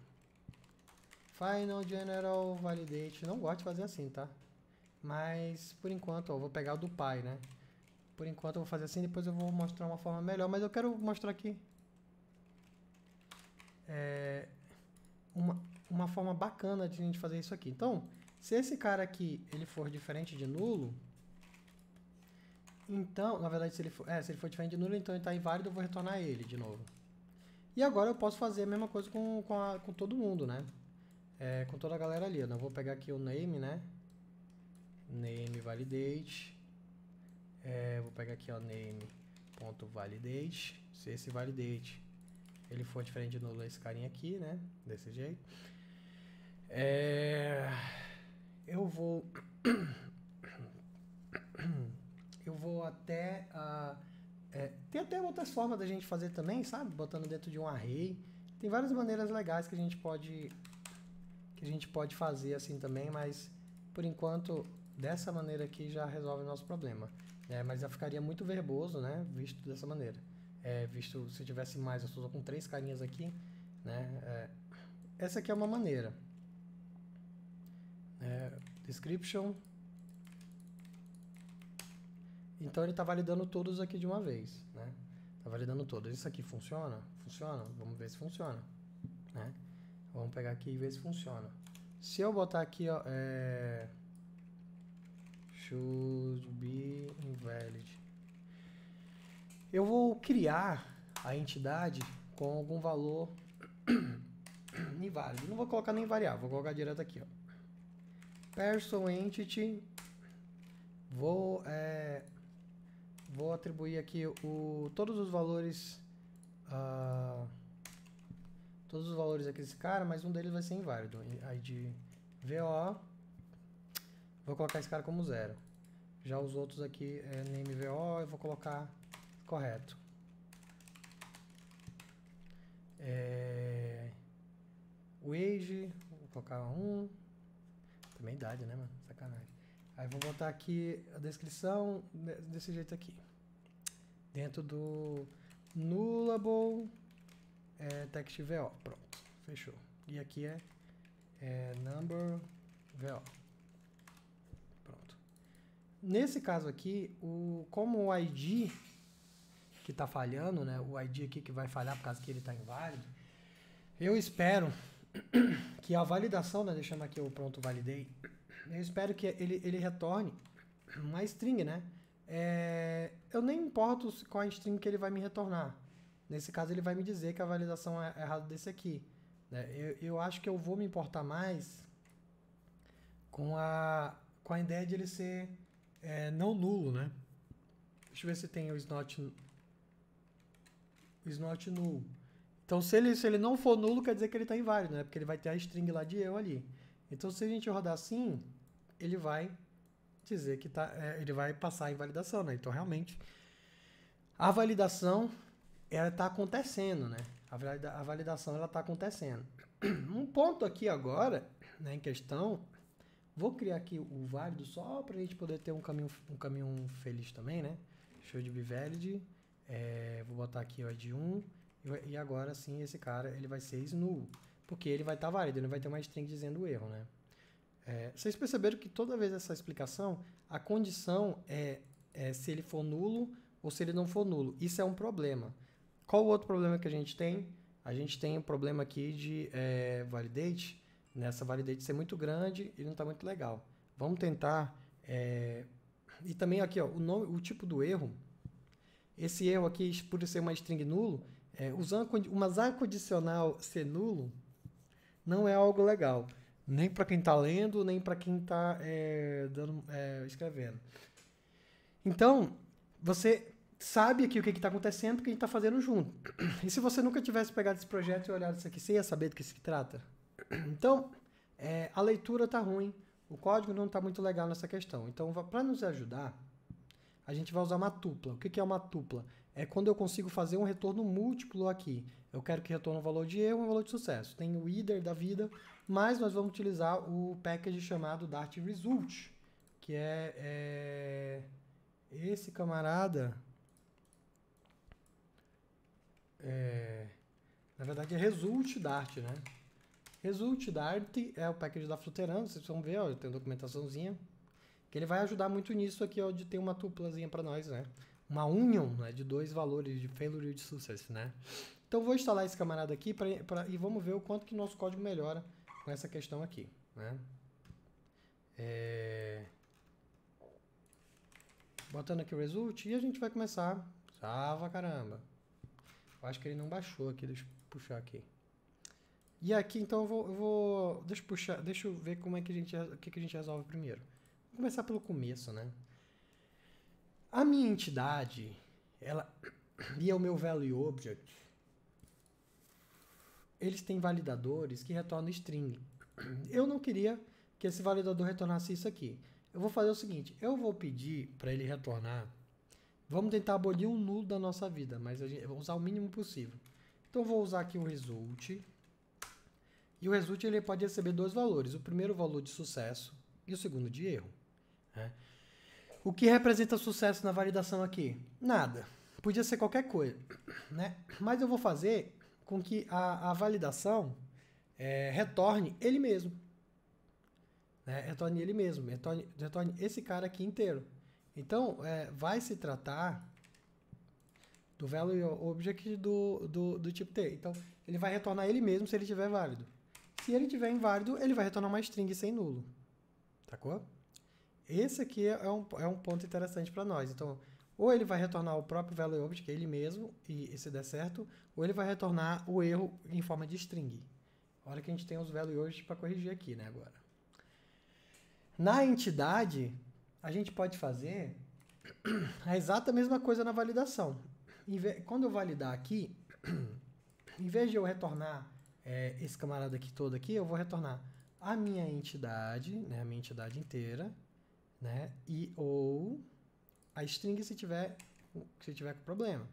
final general validate. Não gosto de fazer assim, tá? Mas por enquanto, ó, eu vou pegar o do pai, né? Por enquanto eu vou fazer assim, depois eu vou mostrar uma forma melhor. Mas eu quero mostrar aqui é, uma, uma forma bacana de a gente fazer isso aqui. Então, se esse cara aqui ele for diferente de nulo, então, na verdade, se ele for, é, se ele for diferente de nulo, então ele está inválido, eu vou retornar ele de novo. E agora eu posso fazer a mesma coisa com, com, a, com todo mundo, né? É, com toda a galera ali. Né? Eu não vou pegar aqui o name, né? name validate. É, vou pegar aqui, ó, name.validate. Se esse validate ele for diferente do esse carinha aqui, né? Desse jeito. É, eu vou... eu vou até... Uh, é, tem até outras formas da gente fazer também, sabe? Botando dentro de um array. Tem várias maneiras legais que a gente pode que a gente pode fazer assim também, mas por enquanto dessa maneira aqui já resolve o nosso problema. É, mas já ficaria muito verboso, né? Visto dessa maneira. É, visto se tivesse mais, eu estou com três carinhas aqui, né? É, essa aqui é uma maneira. É, description. Então ele está validando todos aqui de uma vez, né? Está validando todos. Isso aqui funciona? Funciona? Vamos ver se funciona, né? Vamos pegar aqui e ver se funciona. Se eu botar aqui, ó, é should be invalid. Eu vou criar a entidade com algum valor inválido. Não vou colocar nem variável, vou colocar direto aqui. Ó. Person entity. Vou, é, vou atribuir aqui o, todos os valores. Uh, todos os valores aqui desse cara, mas um deles vai ser inválido. ID VO. Vou colocar esse cara como zero. Já os outros aqui é name eu vou colocar correto. É... O age, vou colocar 1. Um. Também é idade, né, mano? Sacanagem. Aí vou botar aqui a descrição desse jeito aqui. Dentro do nullable é, text VO. Pronto, fechou. E aqui é, é number VO nesse caso aqui, o, como o ID que está falhando, né, o ID aqui que vai falhar por causa que ele está inválido, eu espero que a validação, né, deixando aqui o pronto validei, eu espero que ele, ele retorne uma string, né? É, eu nem importo qual é a string que ele vai me retornar. Nesse caso, ele vai me dizer que a validação é errada desse aqui. Né? Eu, eu acho que eu vou me importar mais com a, com a ideia de ele ser é, não nulo, né? Deixa eu ver se tem o snot, o snot nulo. Então, se ele, se ele não for nulo, quer dizer que ele está inválido, né? Porque ele vai ter a string lá de eu ali. Então, se a gente rodar assim, ele vai dizer que tá, é, ele vai passar a invalidação, né? Então, realmente, a validação está acontecendo, né? A validação ela está acontecendo. Um ponto aqui agora, né, em questão, Vou criar aqui o válido só para a gente poder ter um caminho, um caminho feliz também, né? Show de bivalid. É, vou botar aqui ó, de 1. E agora sim, esse cara ele vai ser null. Porque ele vai estar tá válido, ele vai ter uma string dizendo erro, né? É, vocês perceberam que toda vez essa explicação, a condição é, é, se ele for nulo ou se ele não for nulo. Isso é um problema. Qual o outro problema que a gente tem? A gente tem um problema aqui de é, validate, nessa validade ser muito grande, ele não está muito legal. Vamos tentar. É... E também aqui, ó, o, nome, o tipo do erro. Esse erro aqui, por ser uma string nulo, é, usar uma condicional ser nulo não é algo legal. Nem para quem está lendo, nem para quem está é, é, escrevendo. Então, você sabe aqui o que está acontecendo, porque a gente está fazendo junto. E se você nunca tivesse pegado esse projeto e olhado isso aqui, você ia saber do que se trata? Então, é, a leitura está ruim, o código não está muito legal nessa questão. Então, para nos ajudar, a gente vai usar uma tupla. O que, que é uma tupla? É quando eu consigo fazer um retorno múltiplo aqui. Eu quero que retorne um valor de erro e um valor de sucesso. Tem o either da vida, mas nós vamos utilizar o package chamado Dart Result, que é, é esse camarada. É, na verdade é Result Dart, né? Result da arte é o package da Flutterando. vocês vão ver, ó, tem documentaçãozinha. Que ele vai ajudar muito nisso aqui, ó, de ter uma tuplazinha para nós, né? Uma union, né, de dois valores, de failure e de success, né? Então vou instalar esse camarada aqui pra, pra, e vamos ver o quanto que nosso código melhora com essa questão aqui, né? É... Botando aqui o result e a gente vai começar. Salva caramba. Eu acho que ele não baixou aqui, deixa eu puxar aqui. E aqui, então, eu vou, eu vou, Deixa eu puxar. Deixa eu ver como é que a gente. O que, que a gente resolve primeiro. Vou começar pelo começo, né? A minha entidade, ela. E é o meu value object. Eles têm validadores que retornam string. Eu não queria que esse validador retornasse isso aqui. Eu vou fazer o seguinte: eu vou pedir para ele retornar. Vamos tentar abolir um nulo da nossa vida, mas a gente, eu vou usar o mínimo possível. Então vou usar aqui o result e o result ele pode receber dois valores: o primeiro valor de sucesso e o segundo de erro. Né? O que representa sucesso na validação aqui? Nada. Podia ser qualquer coisa, né? Mas eu vou fazer com que a, a validação é, retorne ele mesmo. Né? Retorne ele mesmo, retorne, retorne esse cara aqui inteiro. Então, é, vai se tratar do value object do, do, do tipo T. Então, ele vai retornar ele mesmo se ele estiver válido. Se ele tiver inválido, ele vai retornar uma string sem nulo. Sacou? Esse aqui é um, é um ponto interessante para nós. Então, ou ele vai retornar o próprio value object, é ele mesmo, e, e se der certo, ou ele vai retornar o erro em forma de string. Olha que a gente tem os value objects para corrigir aqui, né, agora. Na entidade, a gente pode fazer a exata mesma coisa na validação. Quando eu validar aqui, em vez de eu retornar é, esse camarada aqui todo aqui, eu vou retornar a minha entidade, né, a minha entidade inteira, né, e ou a string se tiver, se tiver com problema.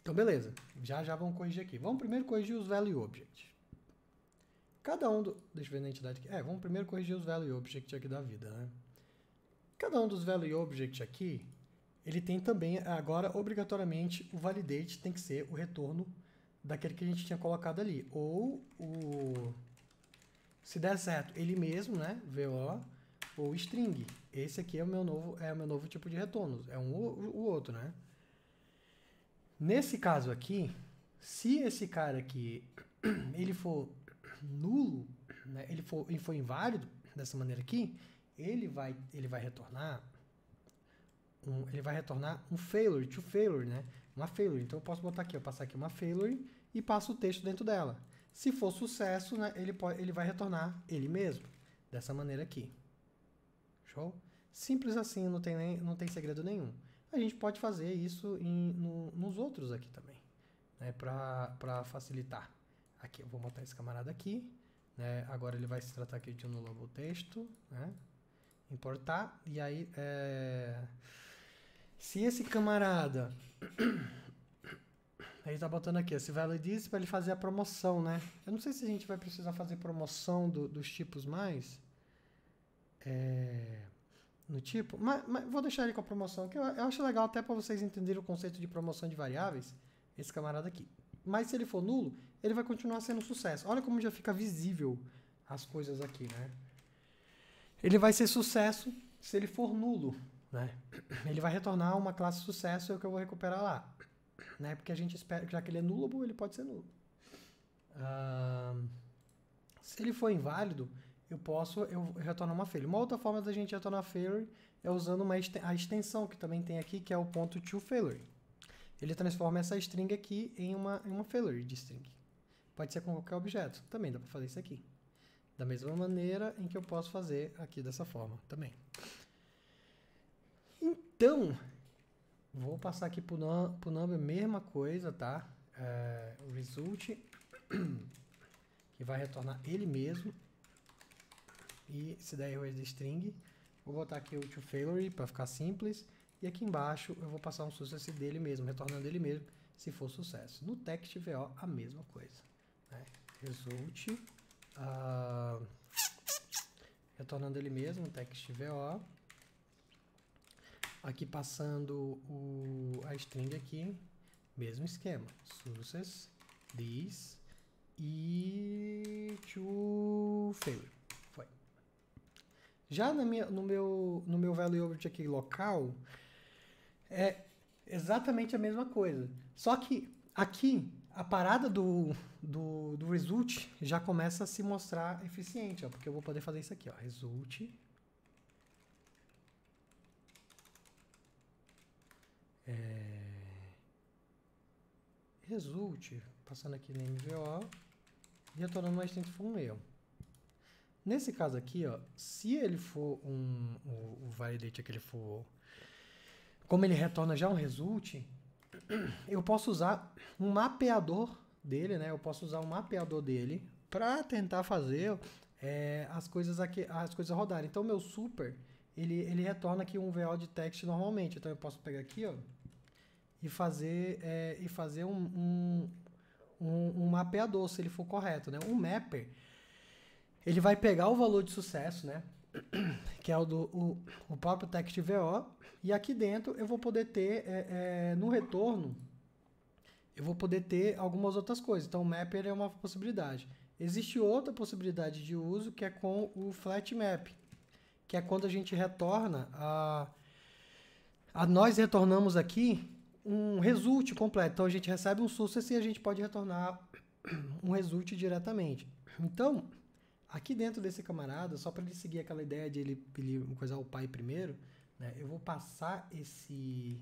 Então, beleza. Já já vamos corrigir aqui. Vamos primeiro corrigir os value object. Cada um do... Deixa eu ver na entidade aqui. É, vamos primeiro corrigir os value object aqui da vida, né? Cada um dos value object aqui, ele tem também, agora, obrigatoriamente, o validate tem que ser o retorno daquele que a gente tinha colocado ali. Ou o... Se der certo, ele mesmo, né? VO ou string. Esse aqui é o meu novo, é o meu novo tipo de retorno. É um o outro, né? Nesse caso aqui, se esse cara aqui ele for nulo, né? ele, for, ele for inválido dessa maneira aqui, ele vai, ele vai retornar um, ele vai retornar um failure, to failure, né? Uma failure. Então eu posso botar aqui, eu passar aqui uma failure e passo o texto dentro dela. Se for sucesso, né, ele, pode, ele vai retornar ele mesmo. Dessa maneira aqui. Show? Simples assim, não tem, nem, não tem segredo nenhum. A gente pode fazer isso em, no, nos outros aqui também. Né, Para facilitar. Aqui, eu vou botar esse camarada aqui. Né, agora ele vai se tratar aqui de um novo texto. Né, importar. E aí... É... Se esse camarada. Aí tá botando aqui, se disso para ele fazer a promoção, né? Eu não sei se a gente vai precisar fazer promoção do, dos tipos mais. É, no tipo. Mas, mas, vou deixar ele com a promoção aqui. Eu, eu acho legal até para vocês entenderem o conceito de promoção de variáveis. Esse camarada aqui. Mas se ele for nulo, ele vai continuar sendo sucesso. Olha como já fica visível as coisas aqui, né? Ele vai ser sucesso se ele for nulo. Né? Ele vai retornar uma classe sucesso é o que eu vou recuperar lá. Né? Porque a gente espera que já que ele é nulo, ele pode ser nulo. Uh, se ele for inválido, eu posso eu retornar uma failure. Uma outra forma da gente retornar failure é usando uma a extensão que também tem aqui, que é o ponto to failure. Ele transforma essa string aqui em uma, em uma failure de string. Pode ser com qualquer objeto. Também dá para fazer isso aqui. Da mesma maneira em que eu posso fazer aqui dessa forma também. Então, vou passar aqui para o number, mesma coisa, tá? É, result, que vai retornar ele mesmo. E se der é erro de string, vou botar aqui o to failure para ficar simples. E aqui embaixo eu vou passar um sucesso dele mesmo, retornando ele mesmo, se for sucesso. No text VO, a mesma coisa. Né? Result, uh, ah, retornando ele mesmo, text VO. Aqui passando o, a string aqui, mesmo esquema. Success, this e to failure. Foi. Já na minha, no, meu, no meu value object aqui local, é exatamente a mesma coisa. Só que aqui a parada do, do, do result já começa a se mostrar eficiente, ó, porque eu vou poder fazer isso aqui, ó, result é, resulte, passando aqui no MVO e retornando uma extente for um erro. Nesse caso aqui, ó, se ele for um, o, o validate que ele for, como ele retorna já um result, eu posso usar um mapeador dele, né? Eu posso usar um mapeador dele para tentar fazer é, as coisas aqui, as coisas rodarem. Então, meu super, ele, ele retorna aqui um VO de text normalmente. Então, eu posso pegar aqui, ó, e fazer, é, e fazer um, um, um, um mapeador, se ele for correto, né? Um mapper, ele vai pegar o valor de sucesso, né? que é o do o, o próprio text VO, e aqui dentro eu vou poder ter, é, é, no retorno, eu vou poder ter algumas outras coisas. Então, o mapper é uma possibilidade. Existe outra possibilidade de uso que é com o flat map, que é quando a gente retorna a, a nós retornamos aqui um result completo. Então a gente recebe um success e a gente pode retornar um result diretamente. Então, aqui dentro desse camarada, só para ele seguir aquela ideia de ele, ele coisar o pai primeiro, né, eu vou passar esse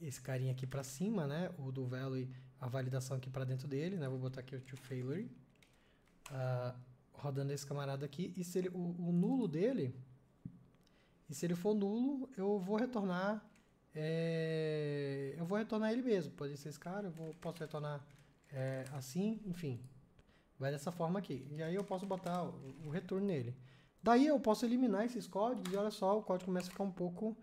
esse carinha aqui para cima, né, o do value, a validação aqui para dentro dele, né, vou botar aqui o to failure, uh, ah, rodando esse camarada aqui, e se ele, o, o nulo dele, e se ele for nulo, eu vou retornar é, eu vou retornar ele mesmo. Pode ser esse cara, eu vou, posso retornar é, assim, enfim. Vai dessa forma aqui. E aí eu posso botar o, o retorno nele. Daí eu posso eliminar esses códigos e olha só, o código começa a ficar um pouco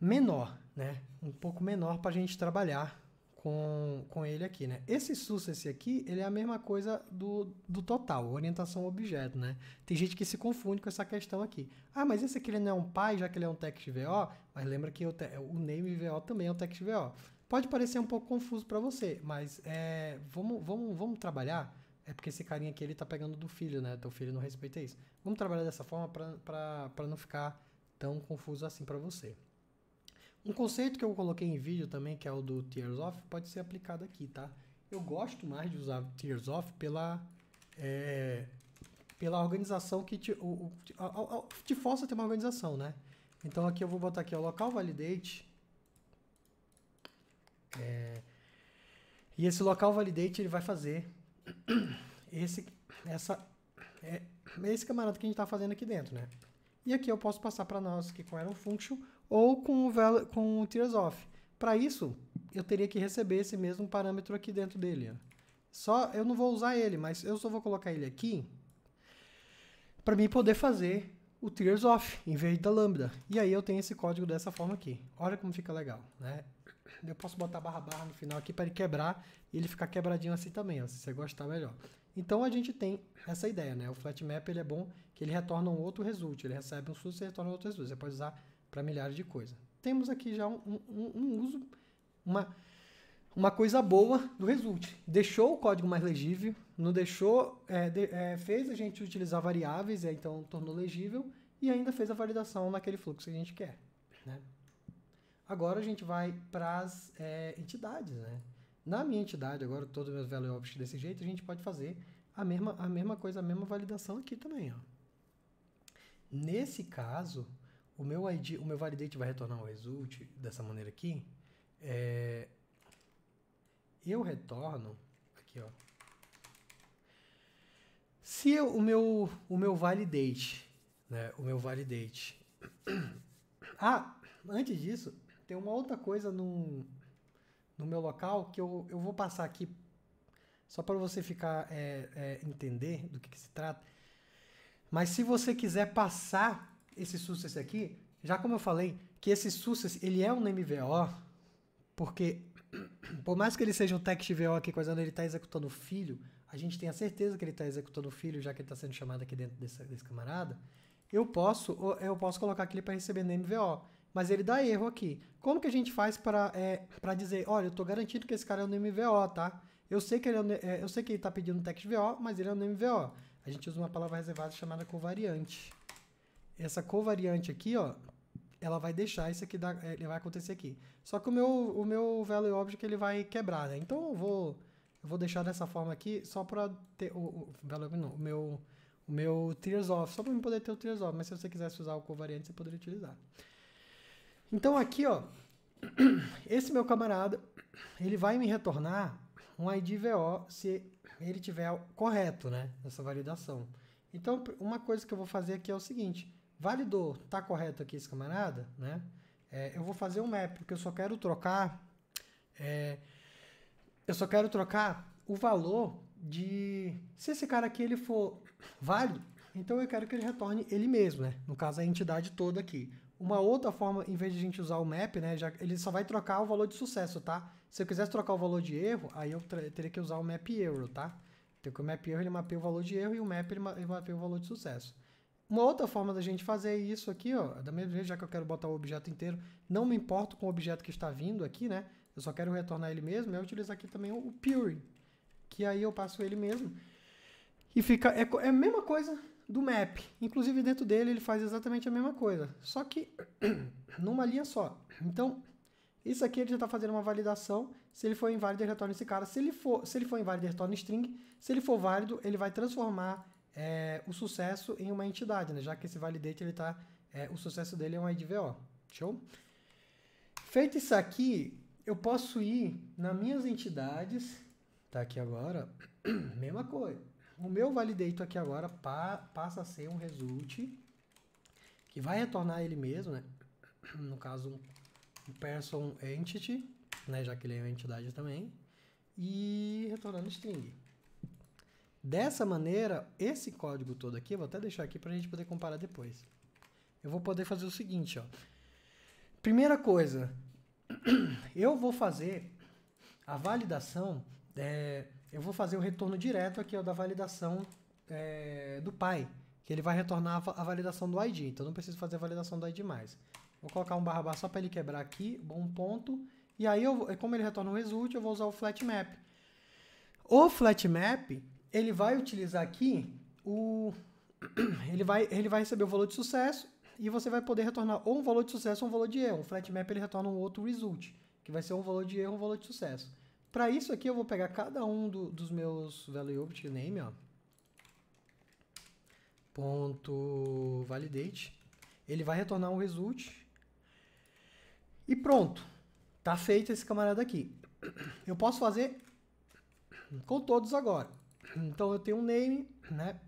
menor, né? Um pouco menor para a gente trabalhar com, com ele aqui, né? Esse sucesso esse aqui, ele é a mesma coisa do, do total, orientação objeto, né? Tem gente que se confunde com essa questão aqui. Ah, mas esse aqui ele não é um pai, já que ele é um text VO, mas lembra que o, o name VO também é um text VO. Pode parecer um pouco confuso para você, mas é, vamos, vamos, vamos trabalhar. É porque esse carinha aqui ele tá pegando do filho, né? Teu filho não respeita isso. Vamos trabalhar dessa forma para não ficar tão confuso assim para você. Um conceito que eu coloquei em vídeo também, que é o do Tears Off, pode ser aplicado aqui, tá? Eu gosto mais de usar Tears Off pela, é, pela organização que te, o, o, a, a, te força a ter uma organização, né? Então aqui eu vou botar aqui o local validate. É, e esse local validate ele vai fazer esse, essa, é, é, esse camarada que a gente está fazendo aqui dentro, né? E aqui eu posso passar para nós que qual era o function ou com o, val com o tears off. Para isso, eu teria que receber esse mesmo parâmetro aqui dentro dele. Ó. Só eu não vou usar ele, mas eu só vou colocar ele aqui para mim poder fazer o tears off em vez da lambda. E aí eu tenho esse código dessa forma aqui. Olha como fica legal, né? Eu posso botar barra barra no final aqui para ele quebrar e ele ficar quebradinho assim também, ó, se você gostar melhor. Então a gente tem essa ideia, né? O flatmap ele é bom que ele retorna um outro result, ele recebe um sucesso e retorna outro result. Você pode usar para milhares de coisas. Temos aqui já um, um, um uso, uma, uma coisa boa do result. Deixou o código mais legível, não deixou, é, de, é, fez a gente utilizar variáveis, é, então tornou legível e ainda fez a validação naquele fluxo que a gente quer. Né? Agora a gente vai para as é, entidades. Né? Na minha entidade, agora todos os meus value objects desse jeito, a gente pode fazer a mesma, a mesma coisa, a mesma validação aqui também. Ó. Nesse caso, o meu ID, o meu validate vai retornar o result dessa maneira aqui. É, eu retorno aqui, ó. Se eu, o meu o meu validate, né, o meu validate. Ah, antes disso, tem uma outra coisa no no meu local que eu, eu vou passar aqui só para você ficar é, é, entender do que, que se trata. Mas se você quiser passar esse Sussex aqui, já como eu falei, que esse Sussex, ele é um MVO, porque por mais que ele seja um text VO aqui, quando ele está executando o filho, a gente tem a certeza que ele está executando o filho, já que ele está sendo chamado aqui dentro desse, desse camarada, eu posso, eu posso colocar aqui para receber no MVO. Mas ele dá erro aqui. Como que a gente faz para é, dizer, olha, eu estou garantido que esse cara é um MVO, tá? Eu sei que ele é, é eu sei que ele está pedindo text VO, mas ele é um MVO. A gente usa uma palavra reservada chamada covariante. Essa covariante aqui, ó, ela vai deixar isso aqui, da, eh, ele vai acontecer aqui. Só que o meu, o meu value object ele vai quebrar, né? Então eu vou, eu vou deixar dessa forma aqui só para ter o, o value, não, o meu, o meu tears off, só para eu poder ter o tears off. Mas se você quisesse usar o covariante, você poderia utilizar. Então aqui, ó, esse meu camarada, ele vai me retornar um ID VO se ele tiver correto, né? nessa validação. Então, uma coisa que eu vou fazer aqui é o seguinte validou, tá correto aqui esse camarada, né? É, eu vou fazer um map, porque eu só quero trocar. É, eu só quero trocar o valor de. Se esse cara aqui ele for válido, então eu quero que ele retorne ele mesmo, né? No caso, a entidade toda aqui. Uma outra forma, em vez de a gente usar o map, né? Já, ele só vai trocar o valor de sucesso, tá? Se eu quisesse trocar o valor de erro, aí eu teria que usar o map erro, tá? Então, o map erro ele mapeia o valor de erro e o map ele, ma ele mapeia o valor de sucesso. Uma outra forma da gente fazer isso aqui, ó, é da mesma vez, já que eu quero botar o objeto inteiro, não me importo com o objeto que está vindo aqui, né? Eu só quero retornar ele mesmo, eu utilizo aqui também o Pure, que aí eu passo ele mesmo. E fica, é, é a mesma coisa do map. Inclusive dentro dele ele faz exatamente a mesma coisa, só que numa linha só. Então, isso aqui ele já está fazendo uma validação. Se ele for inválido, ele retorna esse cara. Se ele for, se ele for inválido, ele retorna string. Se ele for válido, ele vai transformar é, o sucesso em uma entidade, né? Já que esse validate ele tá, é, o sucesso dele é um IDVO. Show? Feito isso aqui, eu posso ir nas minhas entidades, tá aqui agora, mesma coisa. O meu validate aqui agora pa, passa a ser um result que vai retornar ele mesmo, né? No caso, um person entity, né? Já que ele é uma entidade também. E retornando string. Dessa maneira, esse código todo aqui, vou até deixar aqui para a gente poder comparar depois. Eu vou poder fazer o seguinte, ó. Primeira coisa, eu vou fazer a validação, é, eu vou fazer o retorno direto aqui ó, da validação é, do pai, que ele vai retornar a validação do ID, então não preciso fazer a validação do ID mais. Vou colocar um barra barra só para ele quebrar aqui, um ponto, e aí, eu, como ele retorna o result, eu vou usar o flatmap. O flatmap, ele vai utilizar aqui o. Ele vai, ele vai receber o valor de sucesso e você vai poder retornar ou um valor de sucesso ou um valor de erro. O flatmap ele retorna um outro result, que vai ser um valor de erro ou um valor de sucesso. Para isso aqui eu vou pegar cada um do, dos meus value object name, ó. Ponto validate. Ele vai retornar um result. E pronto. Tá feito esse camarada aqui. Eu posso fazer com todos agora. Então eu tenho um name, né?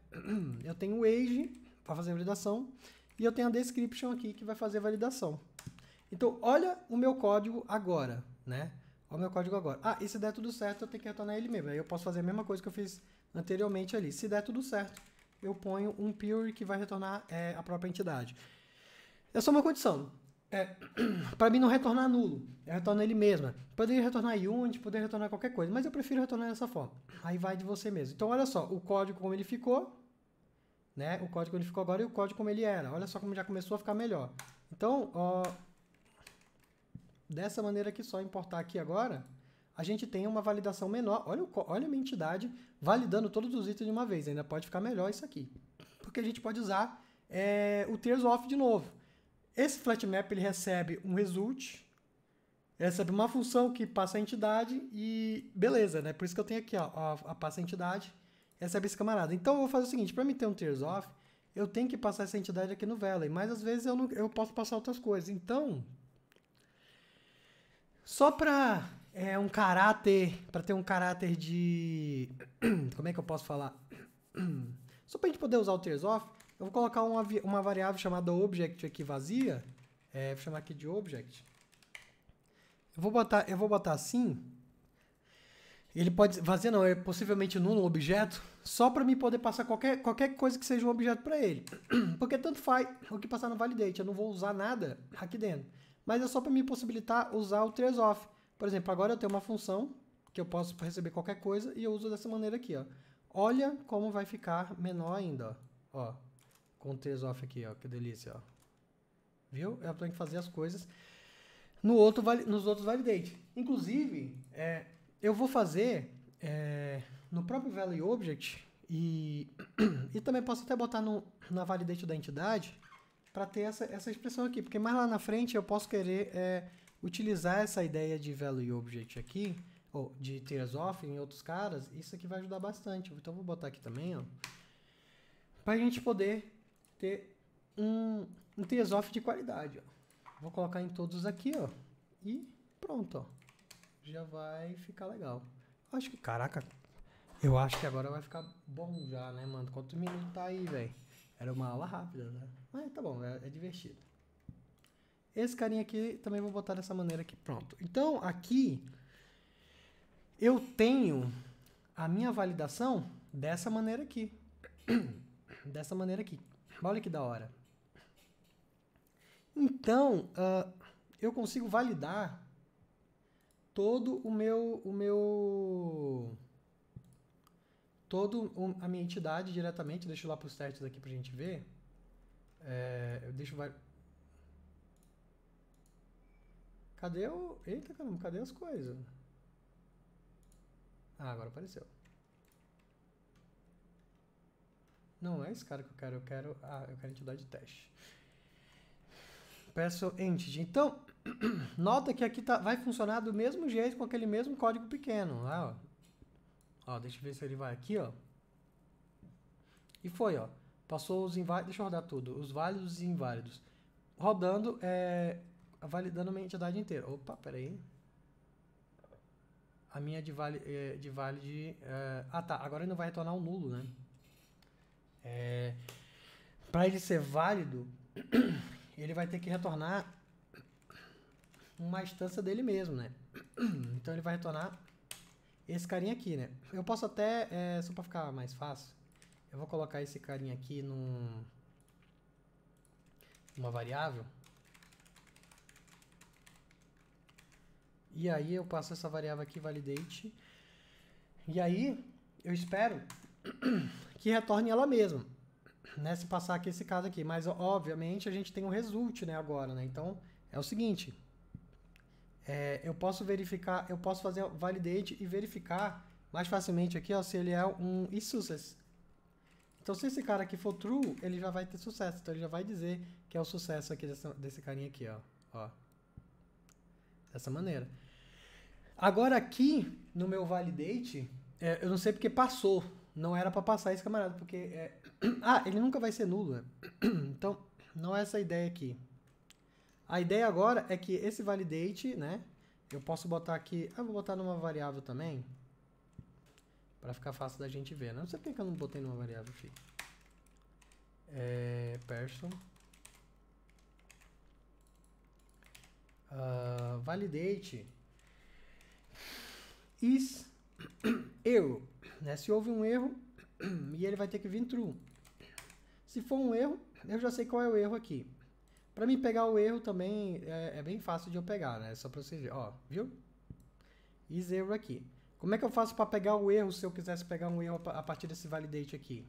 Eu tenho o age para fazer a validação e eu tenho a description aqui que vai fazer a validação. Então olha o meu código agora, né? Olha o meu código agora. Ah, e se der tudo certo, eu tenho que retornar ele mesmo. Aí eu posso fazer a mesma coisa que eu fiz anteriormente ali. Se der tudo certo, eu ponho um pure que vai retornar é, a própria entidade. É só uma condição é, para mim não retornar é nulo, é retorno ele mesmo, Poderia retornar Unity, poderia retornar qualquer coisa, mas eu prefiro retornar dessa forma. Aí vai de você mesmo. Então olha só, o código como ele ficou, né? O código como ele ficou agora e o código como ele era. Olha só como já começou a ficar melhor. Então, ó, dessa maneira aqui, só importar aqui agora, a gente tem uma validação menor. Olha, o, olha a minha entidade validando todos os itens de uma vez. Ainda pode ficar melhor isso aqui. Porque a gente pode usar é, o tears off de novo. Esse flatmap ele recebe um result, recebe uma função que passa a entidade e beleza, né? Por isso que eu tenho aqui ó, a, a passa a entidade, recebe esse camarada. Então eu vou fazer o seguinte, para mim ter um tears off, eu tenho que passar essa entidade aqui no Valley, mas às vezes eu, não, eu posso passar outras coisas. Então, só para é, um caráter, para ter um caráter de, como é que eu posso falar? Só para a gente poder usar o tears off, eu vou colocar uma, uma variável chamada object aqui vazia. É, vou chamar aqui de object. Eu vou botar, eu vou botar assim. Ele pode vazia não, é possivelmente nulo um objeto, só para mim poder passar qualquer, qualquer coisa que seja um objeto para ele. Porque tanto faz o que passar no validate, eu não vou usar nada aqui dentro. Mas é só para me possibilitar usar o trace off. Por exemplo, agora eu tenho uma função que eu posso receber qualquer coisa e eu uso dessa maneira aqui, ó. Olha como vai ficar menor ainda, ó. ó com o Tears Off aqui, ó. Que delícia, ó. Viu? Eu tenho que fazer as coisas no outro, nos outros validate. Inclusive, é, eu vou fazer é, no próprio Value Object e, e também posso até botar no, na validate da entidade para ter essa, essa expressão aqui, porque mais lá na frente eu posso querer é, utilizar essa ideia de value object aqui, ou de tears off em outros caras, isso aqui vai ajudar bastante. Então vou botar aqui também, ó, para a gente poder ter um, um tears de qualidade. Ó. Vou colocar em todos aqui, ó. E pronto, ó. Já vai ficar legal. Acho que, caraca, eu acho que agora vai ficar bom já, né, mano? Quantos minutos tá aí, velho? Era uma aula rápida, né? Mas tá bom, é, é divertido. Esse carinha aqui também vou botar dessa maneira aqui. Pronto. Então, aqui eu tenho a minha validação dessa maneira aqui. dessa maneira aqui. Olha que da hora. Então, uh, eu consigo validar todo o meu o meu todo o, a minha entidade diretamente deixa eu lá para os testes aqui para a gente ver é, eu deixo cadê o eita caramba cadê as coisas ah agora apareceu Não, é esse cara que eu quero, eu quero, a. eu quero a entidade de teste. Peço entity. Então, nota que aqui tá, vai funcionar do mesmo jeito com aquele mesmo código pequeno. Lá, ó. ó, deixa eu ver se ele vai aqui, ó. E foi, ó. Passou os inválidos, deixa eu rodar tudo, os válidos e inválidos. Rodando, é, validando a minha entidade inteira. Opa, peraí. A minha de valid. É, de, vale É, ah, tá, agora ele não vai retornar um nulo, né? É, para ele ser válido, ele vai ter que retornar uma instância dele mesmo, né? Então ele vai retornar esse carinha aqui, né? Eu posso até, é, só para ficar mais fácil, eu vou colocar esse carinha aqui num, numa variável. E aí eu passo essa variável aqui, validate. E aí eu espero que retorne ela mesma, né? Se passar aqui esse caso aqui. Mas, obviamente, a gente tem um result, né, agora, né? Então, é o seguinte, é, eu posso verificar, eu posso fazer validate e verificar mais facilmente aqui, ó, se ele é um e success. Então, se esse cara aqui for true, ele já vai ter sucesso. Então, ele já vai dizer que é o sucesso aqui desse, desse carinha aqui, ó. ó. Dessa maneira. Agora, aqui no meu validate, é, eu não sei porque passou, não era para passar esse camarada, porque. É... Ah, ele nunca vai ser nulo, né? Então, não é essa a ideia aqui. A ideia agora é que esse validate, né? Eu posso botar aqui. Ah, vou botar numa variável também. para ficar fácil da gente ver, né? Não sei por que eu não botei numa variável aqui. É. Person. Uh, validate is erro. Né? Se houve um erro, e ele vai ter que vir true. Se for um erro, eu já sei qual é o erro aqui. Para mim pegar o erro também é, é, bem fácil de eu pegar, né? Só para vocês verem, ó, viu? Is erro aqui. Como é que eu faço para pegar o erro se eu quisesse pegar um erro a partir desse validate aqui?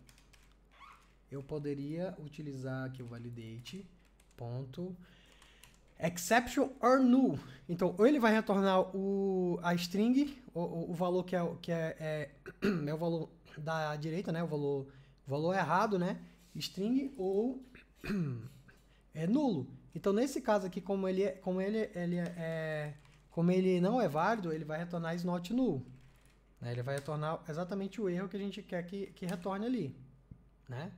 Eu poderia utilizar aqui o validate ponto exception or null. Então, ou ele vai retornar o, a string, o, o valor que, é, que é, é, é, o valor da direita, né? O valor, valor errado, né? String ou é nulo. Então, nesse caso aqui, como ele, é, como ele, ele é, é, como ele não é válido, ele vai retornar is not null. Né? Ele vai retornar exatamente o erro que a gente quer que, que retorne ali, né?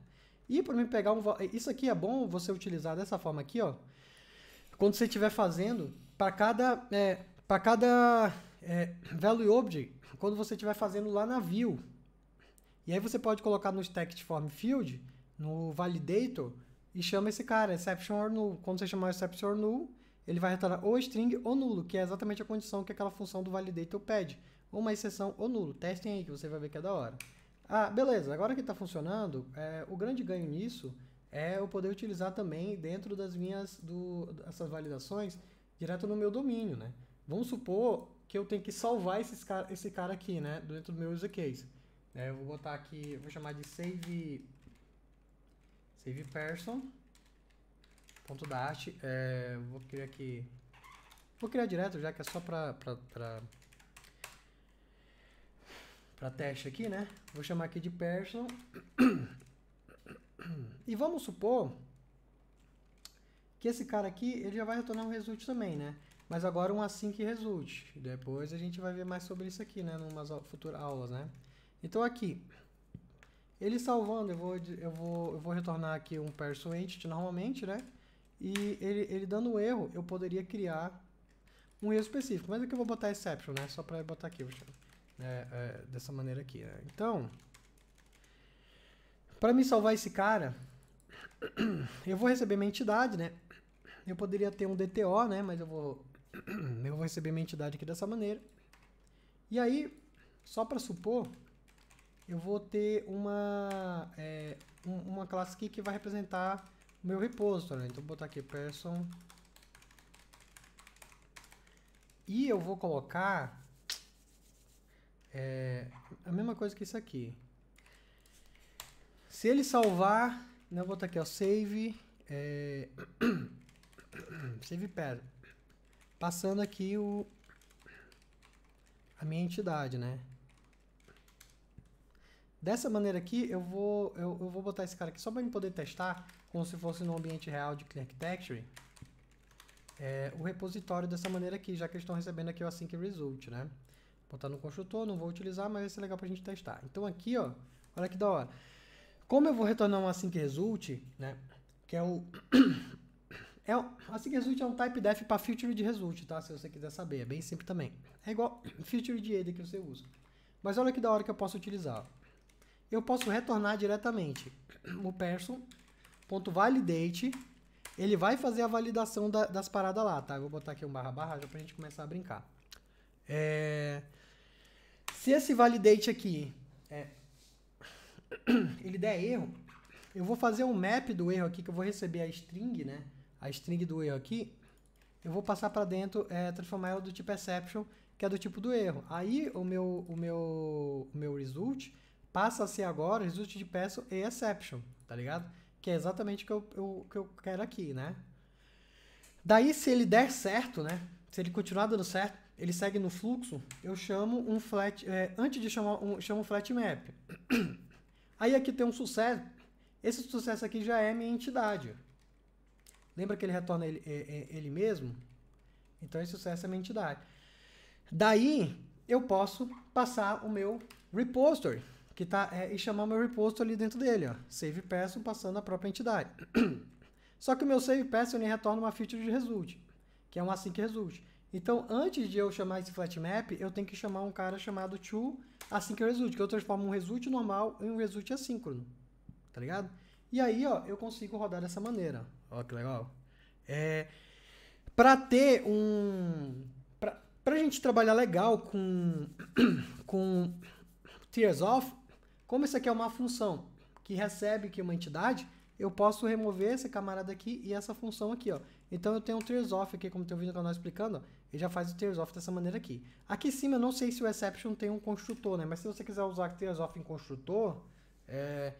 E para mim pegar um... Isso aqui é bom você utilizar dessa forma aqui, ó quando você estiver fazendo, para cada, é, para cada é, value object, quando você estiver fazendo lá na view. E aí você pode colocar no stack form field, no validator, e chama esse cara, exception or null. Quando você chamar exception or null, ele vai retornar ou string ou nulo, que é exatamente a condição que aquela função do validator pede. Uma exceção ou nulo. Testem aí que você vai ver que é da hora. Ah, beleza. Agora que está funcionando, é, o grande ganho nisso é eu poder utilizar também dentro das minhas do, essas validações direto no meu domínio, né? Vamos supor que eu tenho que salvar esses cara, esse cara aqui, né? Dentro do meu user case. É, eu vou botar aqui, vou chamar de save save person ponto dash. É, vou criar aqui, vou criar direto já que é só para para teste aqui, né? Vou chamar aqui de person E vamos supor que esse cara aqui ele já vai retornar um result também, né? Mas agora um async assim result. Depois a gente vai ver mais sobre isso aqui, né? Numas futuras aulas, né? Então aqui, ele salvando, eu vou, eu vou, eu vou retornar aqui um person entity normalmente, né? E ele, ele dando um erro, eu poderia criar um erro específico. Mas aqui eu vou botar exception, né? Só para botar aqui, é, é, dessa maneira aqui, né? Então, para me salvar esse cara, eu vou receber minha entidade, né? Eu poderia ter um DTO, né? Mas eu vou, eu vou receber minha entidade aqui dessa maneira. E aí, só para supor, eu vou ter uma, é, um, uma classe aqui que vai representar o meu repositório. Né? Então, vou botar aqui person. E eu vou colocar é, a mesma coisa que isso aqui. Se ele salvar, né, vou botar tá aqui, ó, save, é, save pair, passando aqui o, a minha entidade, né? Dessa maneira aqui, eu vou, eu, eu vou botar esse cara aqui só para me poder testar, como se fosse no ambiente real de Clean Architecture, é, o repositório dessa maneira aqui, já que eles estão recebendo aqui o async result, né? Vou botar no construtor, não vou utilizar, mas vai ser legal para a gente testar. Então aqui, ó, olha que da hora. Como eu vou retornar um async result, né? Que é o... É, o, async result é um type def para future de result, tá? Se você quiser saber, é bem simples também. É igual future de ed que você usa. Mas olha que da hora que eu posso utilizar. Eu posso retornar diretamente o person.validate. Ele vai fazer a validação da, das paradas lá, tá? Eu vou botar aqui um barra barra já pra gente começar a brincar. É... Se esse validate aqui é, ele der erro, eu vou fazer um map do erro aqui, que eu vou receber a string, né? A string do erro aqui. Eu vou passar para dentro, é, transformar ela do tipo exception, que é do tipo do erro. Aí o meu, o meu, o meu result passa a ser agora result de peço e exception, tá ligado? Que é exatamente o que eu, eu, que eu quero aqui, né? Daí, se ele der certo, né? Se ele continuar dando certo, ele segue no fluxo, eu chamo um flat. É, antes de chamar um, chamo um flat map. Aí aqui tem um sucesso. Esse sucesso aqui já é minha entidade. Lembra que ele retorna ele, é, é, ele mesmo? Então esse sucesso é minha entidade. Daí eu posso passar o meu repository, que tá, é, e chamar o meu repository ali dentro dele, ó. Save person passando a própria entidade. Só que o meu save person ele retorna uma feature de result, que é um async assim result. Então, antes de eu chamar esse flatmap, eu tenho que chamar um cara chamado to assim que o result, que eu transformo um result normal em um result assíncrono, tá ligado? E aí, ó, eu consigo rodar dessa maneira. Ó, que legal. É, pra ter um... Pra, pra gente trabalhar legal com, com tears off, como isso aqui é uma função que recebe aqui uma entidade, eu posso remover essa camarada aqui e essa função aqui, ó. Então eu tenho um tears off aqui, como tem um vídeo no canal explicando, ó ele já faz o Tears off dessa maneira aqui. Aqui em cima eu não sei se o Exception tem um construtor, né? Mas se você quiser usar Tears off em construtor, é...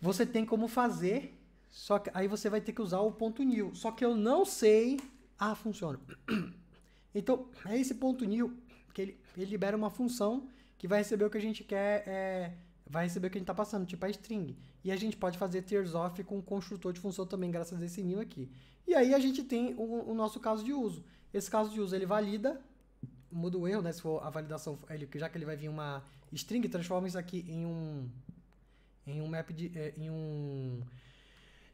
você tem como fazer, só que aí você vai ter que usar o ponto new. Só que eu não sei... Ah, funciona. Então, é esse ponto new que ele, ele libera uma função que vai receber o que a gente quer... É... Vai receber o que a gente está passando, tipo a string. E a gente pode fazer tears off com construtor de função também, graças a esse new aqui. E aí a gente tem o, o nosso caso de uso. Esse caso de uso ele valida, muda o erro, né? Se for a validação, ele, já que ele vai vir uma string, transforma isso aqui em um em um map de eh, em um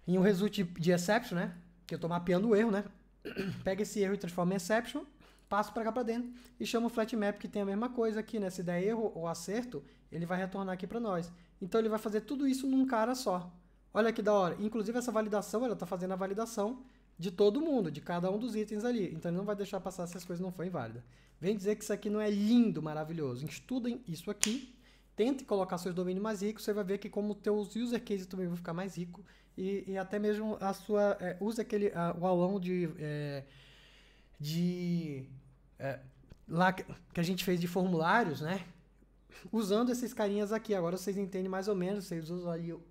em um result de exception, né? Que eu estou mapeando o erro, né? Pega esse erro e transforma em exception, passo para cá para dentro e chama o flat map que tem a mesma coisa aqui, né? Se der erro ou acerto, ele vai retornar aqui para nós. Então ele vai fazer tudo isso num cara só. Olha que da hora. Inclusive essa validação, ela está fazendo a validação de todo mundo, de cada um dos itens ali. Então ele não vai deixar passar se as coisas não forem válidas. Vem dizer que isso aqui não é lindo, maravilhoso. Estudem isso aqui, tente colocar seus domínios mais ricos, você vai ver que como teus user cases também vão ficar mais rico e, e até mesmo a sua... É, use aquele, a, o aulão de... É, de é, lá que, que a gente fez de formulários, né? Usando esses carinhas aqui. Agora vocês entendem mais ou menos, vocês usam ali o,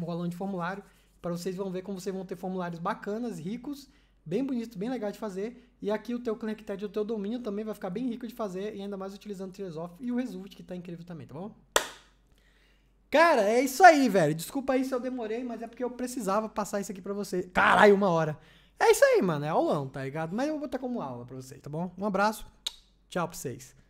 o aulão de formulário para vocês vão ver como vocês vão ter formulários bacanas, ricos, bem bonitos bem legal de fazer. E aqui o teu Connected, o teu domínio também vai ficar bem rico de fazer, e ainda mais utilizando o Treesoft e o Result, que está incrível também, tá bom? Cara, é isso aí, velho. Desculpa aí se eu demorei, mas é porque eu precisava passar isso aqui para vocês. Caralho, uma hora. É isso aí, mano. É aulão, tá ligado? Mas eu vou botar como aula para vocês, tá bom? Um abraço. Tchau pra vocês.